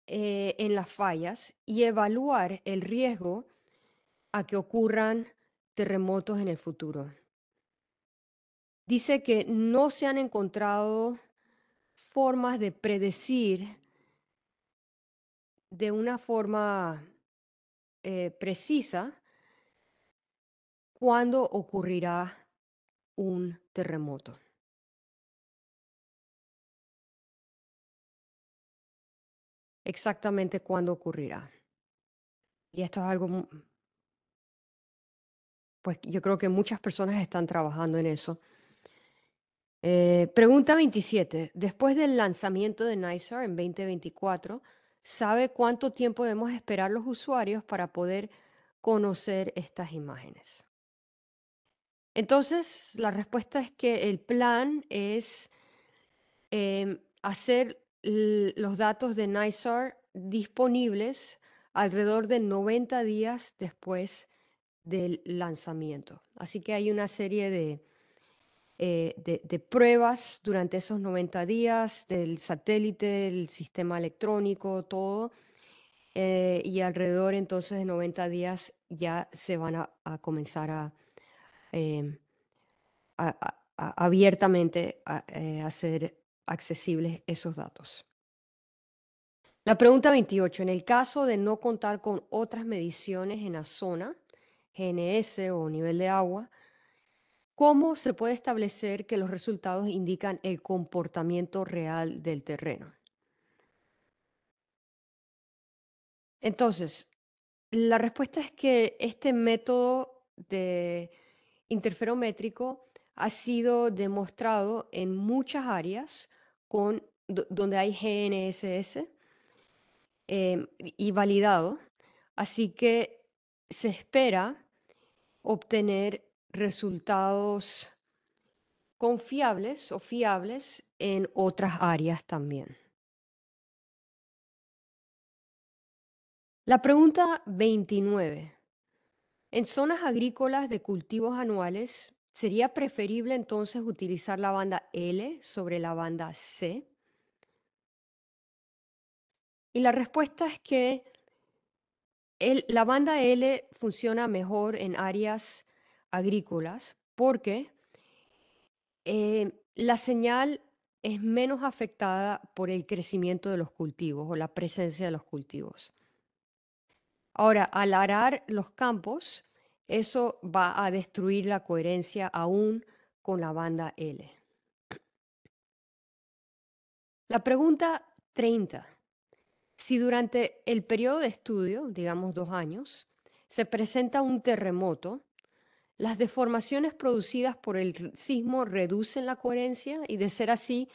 en las fallas y evaluar el riesgo a que ocurran terremotos en el futuro dice que no se han encontrado formas de predecir de una forma eh, precisa cuándo ocurrirá un terremoto. Exactamente cuándo ocurrirá. Y esto es algo, pues yo creo que muchas personas están trabajando en eso. Eh, pregunta 27. Después del lanzamiento de NYSAR en 2024, ¿sabe cuánto tiempo debemos esperar los usuarios para poder conocer estas imágenes? Entonces, la respuesta es que el plan es em, hacer los datos de NYSAR disponibles alrededor de 90 días después del lanzamiento. Así que hay una serie de eh, de, pruebas durante esos 90 días del satélite, el sistema electrónico, todo. Eh, y alrededor entonces de 90 días ya se van a, comenzar em, a, a, a abiertamente eh, hacer accesibles esos datos. La pregunta 28. En el caso de no contar con otras mediciones en la zona, GNS o nivel de agua, ¿Cómo se puede establecer que los resultados indican el comportamiento real del terreno? Entonces, la respuesta es que este método de interferométrico ha sido demostrado en muchas áreas con, donde hay GNSS em, y validado. Así que se espera obtener resultados confiables o fiables en otras áreas también. La pregunta 29. En zonas agrícolas de cultivos anuales, ¿sería preferible entonces utilizar la banda L sobre la banda C? Y la respuesta es que la banda L funciona mejor en áreas agrícolas porque eh, la señal es menos afectada por el crecimiento de los cultivos o la presencia de los cultivos. Ahora, al arar los campos, eso va a destruir la coherencia aún con la banda L. La pregunta 30. Si durante el periodo de estudio, digamos dos años, se presenta un terremoto, las deformaciones producidas por el sismo reducen la coherencia y de ser así,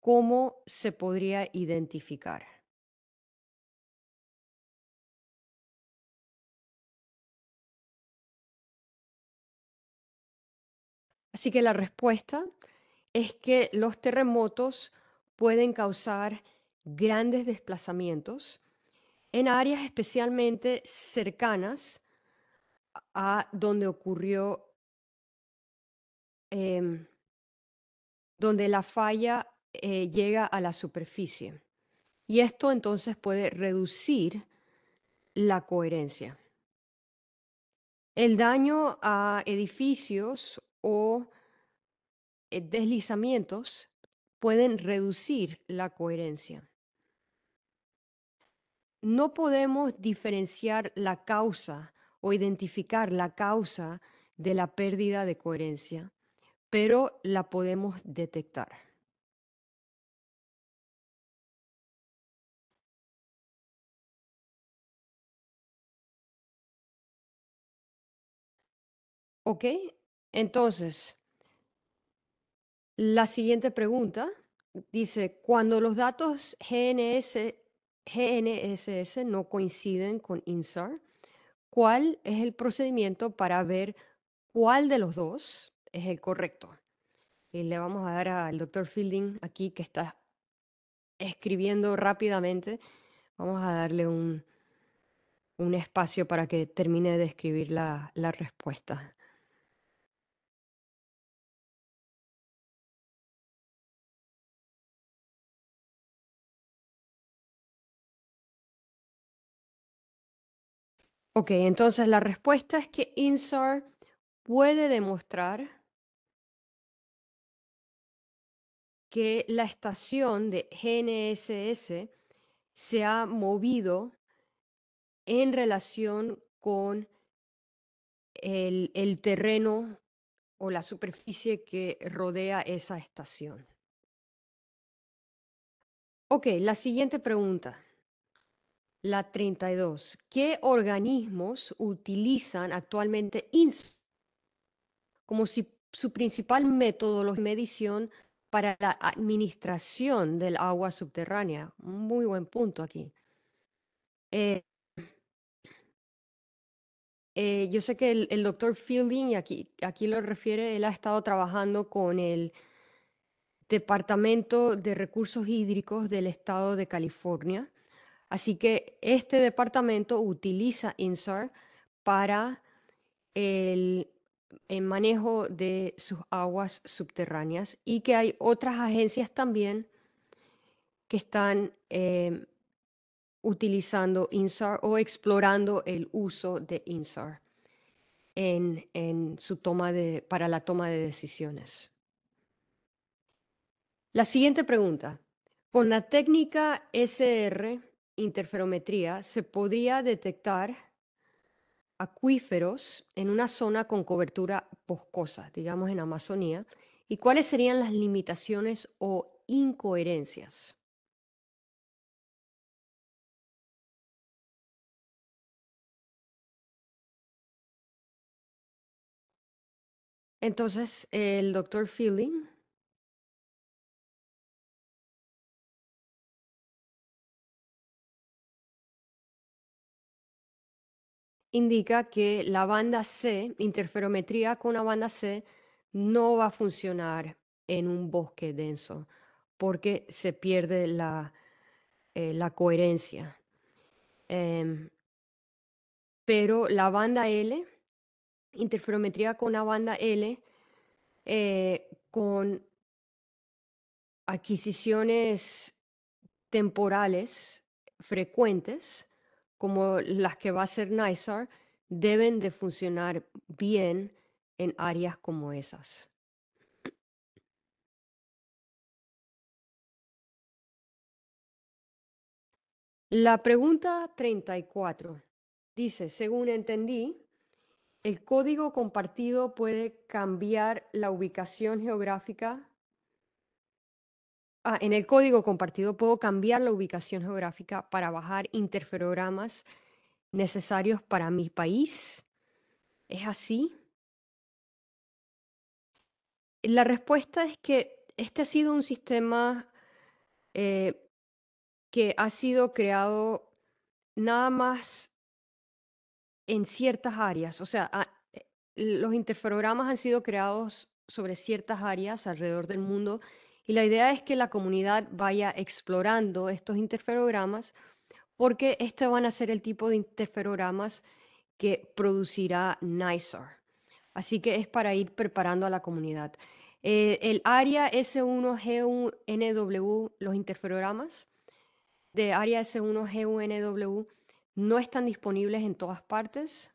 ¿cómo se podría identificar? Así que la respuesta es que los terremotos pueden causar grandes desplazamientos en áreas especialmente cercanas a donde ocurrió, em, donde la falla eh, llega a la superficie. Y esto entonces puede reducir la coherencia. El daño a edificios o eh, deslizamientos pueden reducir la coherencia. No podemos diferenciar la causa o identificar la causa de la pérdida de coherencia, pero la podemos detectar. ¿Ok? Entonces, la siguiente pregunta dice, cuando los datos GNS, GNSS no coinciden con INSAR, cuál es el procedimiento para ver cuál de los dos es el correcto. Y le vamos a dar al doctor Fielding aquí que está escribiendo rápidamente. Vamos a darle un, espacio para que termine de escribir la respuesta. Ok, entonces la respuesta es que INSAR puede demostrar que la estación de GNSS se ha movido en relación con el, terreno o la superficie que rodea esa estación. Ok, la siguiente pregunta. La 32. ¿Qué organismos utilizan actualmente INS como su principal método de medición para la administración del agua subterránea? Muy buen punto aquí. Eh, eh, yo sé que el, doctor Fielding, aquí, aquí lo refiere, él ha estado trabajando con el Departamento de Recursos Hídricos del Estado de California Así que este departamento utiliza INSAR para el, manejo de sus aguas subterráneas y que hay otras agencias también que están eh, utilizando INSAR o explorando el uso de INSAR en, para la toma de decisiones. La siguiente pregunta. Con la técnica SR, interferometría se podría detectar acuíferos en una zona con cobertura boscosa, digamos en Amazonía, y cuáles serían las limitaciones o incoherencias. Entonces, el doctor Fielding indica que la banda C, interferometría con una banda C, no va a funcionar en un bosque denso porque se pierde la, eh, coherencia. Em, pero la banda L, interferometría con la banda L, eh, con adquisiciones temporales frecuentes, como las que va a ser NYSAR, deben de funcionar bien en áreas como esas. La pregunta 34 dice, según entendí, el código compartido puede cambiar la ubicación geográfica Ah, en el código compartido puedo cambiar la ubicación geográfica para bajar interferogramas necesarios para mi país. ¿Es así? La respuesta es que este ha sido un sistema eh, que ha sido creado nada más en ciertas áreas. O sea, ah, eh, los interferogramas han sido creados sobre ciertas áreas alrededor del mundo y la idea es que la comunidad vaya explorando estos interferogramas porque este van a ser el tipo de interferogramas que producirá NISAR. Así que es para ir preparando a la comunidad. Eh, el área S1GUNW, los interferogramas de área S1GUNW no están disponibles en todas partes,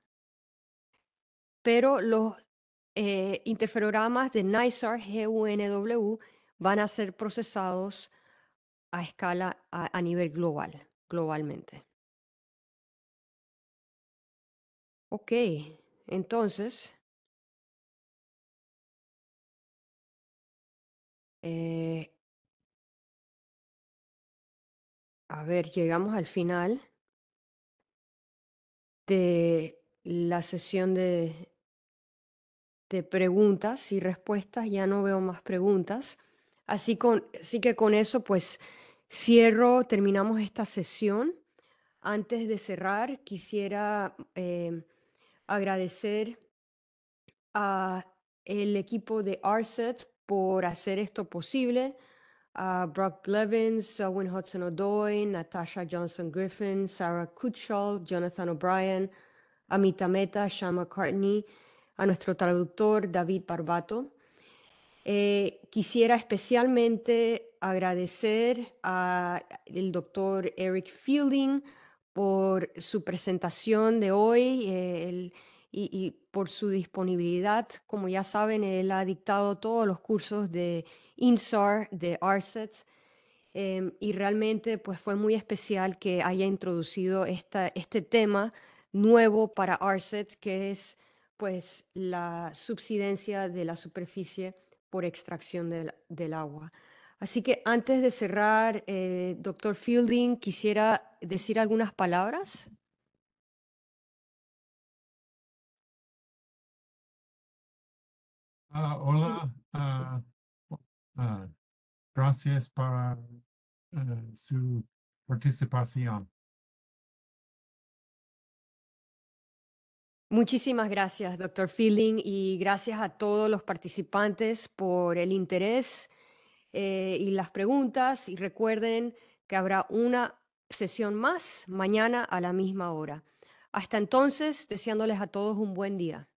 pero los eh, interferogramas de NISAR GUNW van a ser procesados a escala, a, nivel global, globalmente. Ok, entonces, eh, a ver, llegamos al final de la sesión de preguntas y respuestas. Ya no veo más preguntas. Así, que con eso, pues cierro, terminamos esta sesión. Antes de cerrar, quisiera em, agradecer a el equipo de Arset por hacer esto posible, a Brock Levins, Owen Hudson O'Doy, Natasha Johnson Griffin, Sarah Kutschall, Jonathan O'Brien, Amita Meta, Sean McCartney, a nuestro traductor David Barbato. Eh, quisiera especialmente agradecer al doctor Eric Fielding por su presentación de hoy y, por su disponibilidad. Como ya saben, él ha dictado todos los cursos de INSAR, de ARSET, em, y realmente pues, fue muy especial que haya introducido esta, este tema nuevo para ARSET, que es pues, la subsidencia de la superficie por extracción del, agua. Así que antes de cerrar, eh, doctor Fielding, quisiera decir algunas palabras. Ah, hola, ah, ah, gracias para eh, su participación. Muchísimas gracias, doctor Feeling, y gracias a todos los participantes por el interés eh, y las preguntas. Y recuerden que habrá una sesión más mañana a la misma hora. Hasta entonces, deseándoles a todos un buen día.